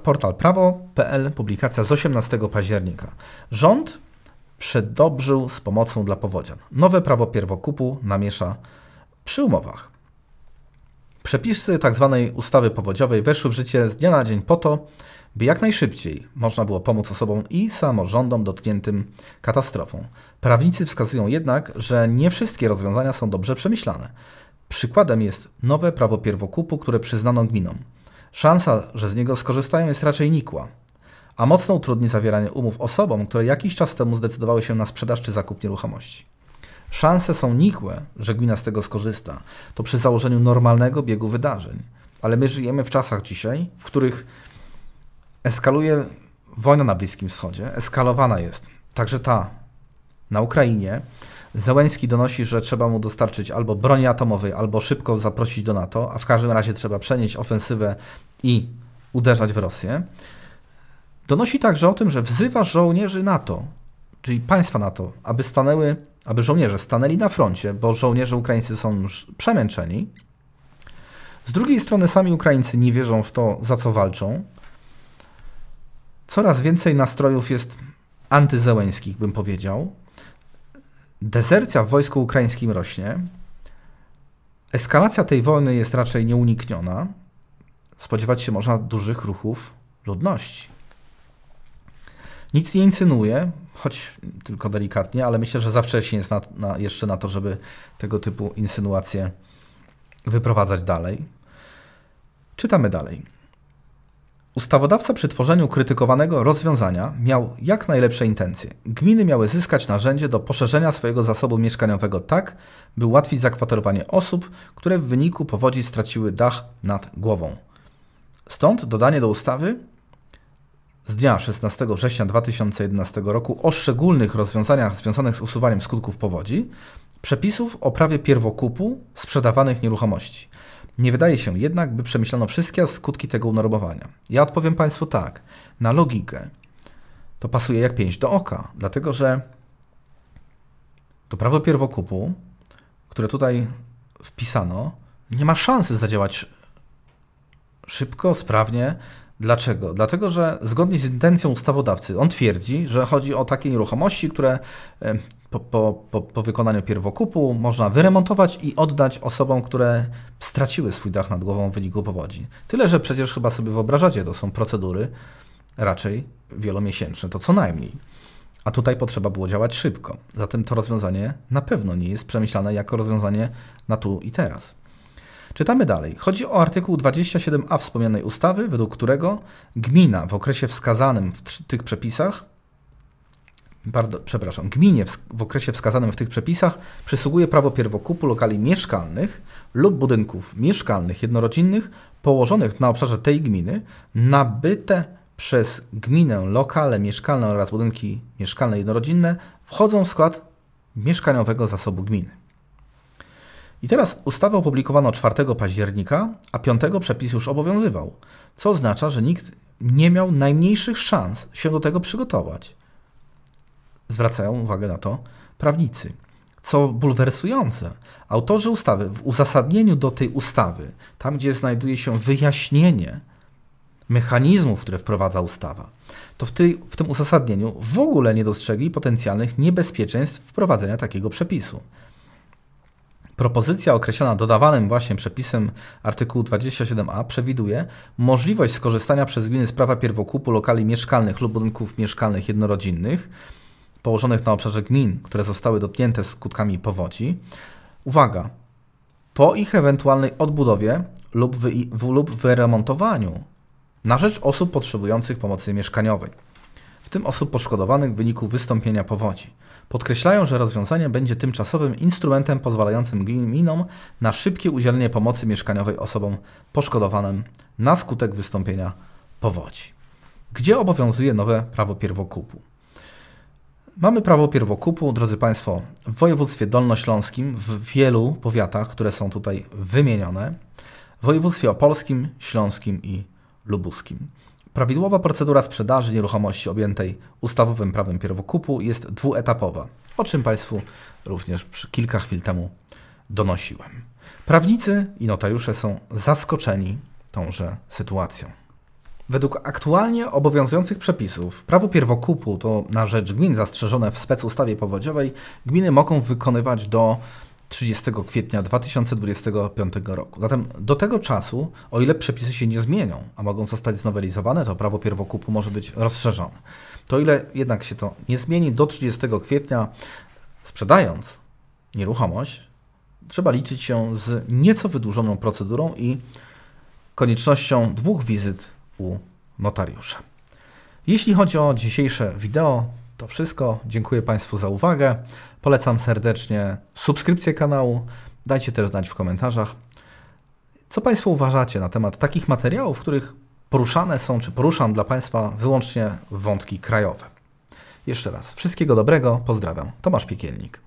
Portal prawo.pl, publikacja z 18 października. Rząd przedobrzył z pomocą dla powodzian. Nowe prawo pierwokupu namiesza przy umowach. Przepisy tzw. Tak ustawy powodziowej weszły w życie z dnia na dzień po to, by jak najszybciej można było pomóc osobom i samorządom dotkniętym katastrofą. Prawnicy wskazują jednak, że nie wszystkie rozwiązania są dobrze przemyślane. Przykładem jest nowe prawo pierwokupu, które przyznano gminom. Szansa, że z niego skorzystają, jest raczej nikła, a mocno utrudni zawieranie umów osobom, które jakiś czas temu zdecydowały się na sprzedaż czy zakup nieruchomości. Szanse są nikłe, że gmina z tego skorzysta. To przy założeniu normalnego biegu wydarzeń. Ale my żyjemy w czasach dzisiaj, w których eskaluje wojna na Bliskim Wschodzie, eskalowana jest także ta na Ukrainie. Zełęski donosi, że trzeba mu dostarczyć albo broni atomowej, albo szybko zaprosić do NATO, a w każdym razie trzeba przenieść ofensywę i uderzać w Rosję. Donosi także o tym, że wzywa żołnierzy NATO, czyli państwa NATO, aby stanęły, aby żołnierze stanęli na froncie, bo żołnierze ukraińscy są już przemęczeni. Z drugiej strony sami Ukraińcy nie wierzą w to, za co walczą. Coraz więcej nastrojów jest antyzełęskich, bym powiedział. Dezercja w wojsku ukraińskim rośnie. Eskalacja tej wojny jest raczej nieunikniona. Spodziewać się można dużych ruchów ludności. Nic nie insynuuje, choć tylko delikatnie, ale myślę, że za wcześnie jest na, na, jeszcze na to, żeby tego typu insynuacje wyprowadzać dalej. Czytamy dalej. Ustawodawca przy tworzeniu krytykowanego rozwiązania miał jak najlepsze intencje. Gminy miały zyskać narzędzie do poszerzenia swojego zasobu mieszkaniowego tak, by ułatwić zakwaterowanie osób, które w wyniku powodzi straciły dach nad głową. Stąd dodanie do ustawy z dnia 16 września 2011 roku o szczególnych rozwiązaniach związanych z usuwaniem skutków powodzi przepisów o prawie pierwokupu sprzedawanych nieruchomości. Nie wydaje się jednak, by przemyślano wszystkie skutki tego unormowania. Ja odpowiem Państwu tak, na logikę. To pasuje jak pięść do oka, dlatego że to prawo pierwokupu, które tutaj wpisano, nie ma szansy zadziałać szybko, sprawnie. Dlaczego? Dlatego, że zgodnie z intencją ustawodawcy, on twierdzi, że chodzi o takie nieruchomości, które po, po, po, po, wykonaniu pierwokupu można wyremontować i oddać osobom, które straciły swój dach nad głową w wyniku powodzi. Tyle, że przecież chyba sobie wyobrażacie, to są procedury raczej wielomiesięczne, to co najmniej. A tutaj potrzeba było działać szybko. Zatem to rozwiązanie na pewno nie jest przemyślane jako rozwiązanie na tu i teraz. Czytamy dalej. Chodzi o artykuł 27a wspomnianej ustawy, według którego gmina w okresie wskazanym w tych przepisach bardzo, przepraszam, gminie w, w, okresie wskazanym w tych przepisach przysługuje prawo pierwokupu lokali mieszkalnych lub budynków mieszkalnych jednorodzinnych położonych na obszarze tej gminy nabyte przez gminę lokale mieszkalne oraz budynki mieszkalne jednorodzinne wchodzą w skład mieszkaniowego zasobu gminy. I teraz ustawę opublikowano 4 października, a 5 przepis już obowiązywał, co oznacza, że nikt nie miał najmniejszych szans się do tego przygotować zwracają uwagę na to prawnicy. Co bulwersujące, autorzy ustawy w uzasadnieniu do tej ustawy, tam gdzie znajduje się wyjaśnienie mechanizmów, które wprowadza ustawa, to w, tej, w tym uzasadnieniu w ogóle nie dostrzegli potencjalnych niebezpieczeństw wprowadzenia takiego przepisu. Propozycja określona dodawanym właśnie przepisem artykułu 27a przewiduje możliwość skorzystania przez gminy z prawa pierwokupu lokali mieszkalnych lub budynków mieszkalnych jednorodzinnych położonych na obszarze gmin, które zostały dotknięte skutkami powodzi. Uwaga! Po ich ewentualnej odbudowie lub, wy, lub wyremontowaniu na rzecz osób potrzebujących pomocy mieszkaniowej, w tym osób poszkodowanych w wyniku wystąpienia powodzi. Podkreślają, że rozwiązanie będzie tymczasowym instrumentem pozwalającym gminom na szybkie udzielenie pomocy mieszkaniowej osobom poszkodowanym na skutek wystąpienia powodzi. Gdzie obowiązuje nowe prawo pierwokupu? Mamy prawo pierwokupu, drodzy Państwo, w województwie dolnośląskim, w wielu powiatach, które są tutaj wymienione, w województwie opolskim, śląskim i lubuskim. Prawidłowa procedura sprzedaży nieruchomości objętej ustawowym prawem pierwokupu jest dwuetapowa, o czym Państwu również kilka chwil temu donosiłem. Prawnicy i notariusze są zaskoczeni tąże sytuacją. Według aktualnie obowiązujących przepisów prawo pierwokupu to na rzecz gmin zastrzeżone w specustawie powodziowej gminy mogą wykonywać do 30 kwietnia 2025 roku. Zatem do tego czasu, o ile przepisy się nie zmienią, a mogą zostać znowelizowane, to prawo pierwokupu może być rozszerzone. To ile jednak się to nie zmieni, do 30 kwietnia sprzedając nieruchomość, trzeba liczyć się z nieco wydłużoną procedurą i koniecznością dwóch wizyt u notariusza. Jeśli chodzi o dzisiejsze wideo, to wszystko. Dziękuję Państwu za uwagę. Polecam serdecznie subskrypcję kanału. Dajcie też znać w komentarzach, co Państwo uważacie na temat takich materiałów, w których poruszane są, czy poruszam dla Państwa wyłącznie wątki krajowe. Jeszcze raz, wszystkiego dobrego, pozdrawiam. Tomasz Piekielnik.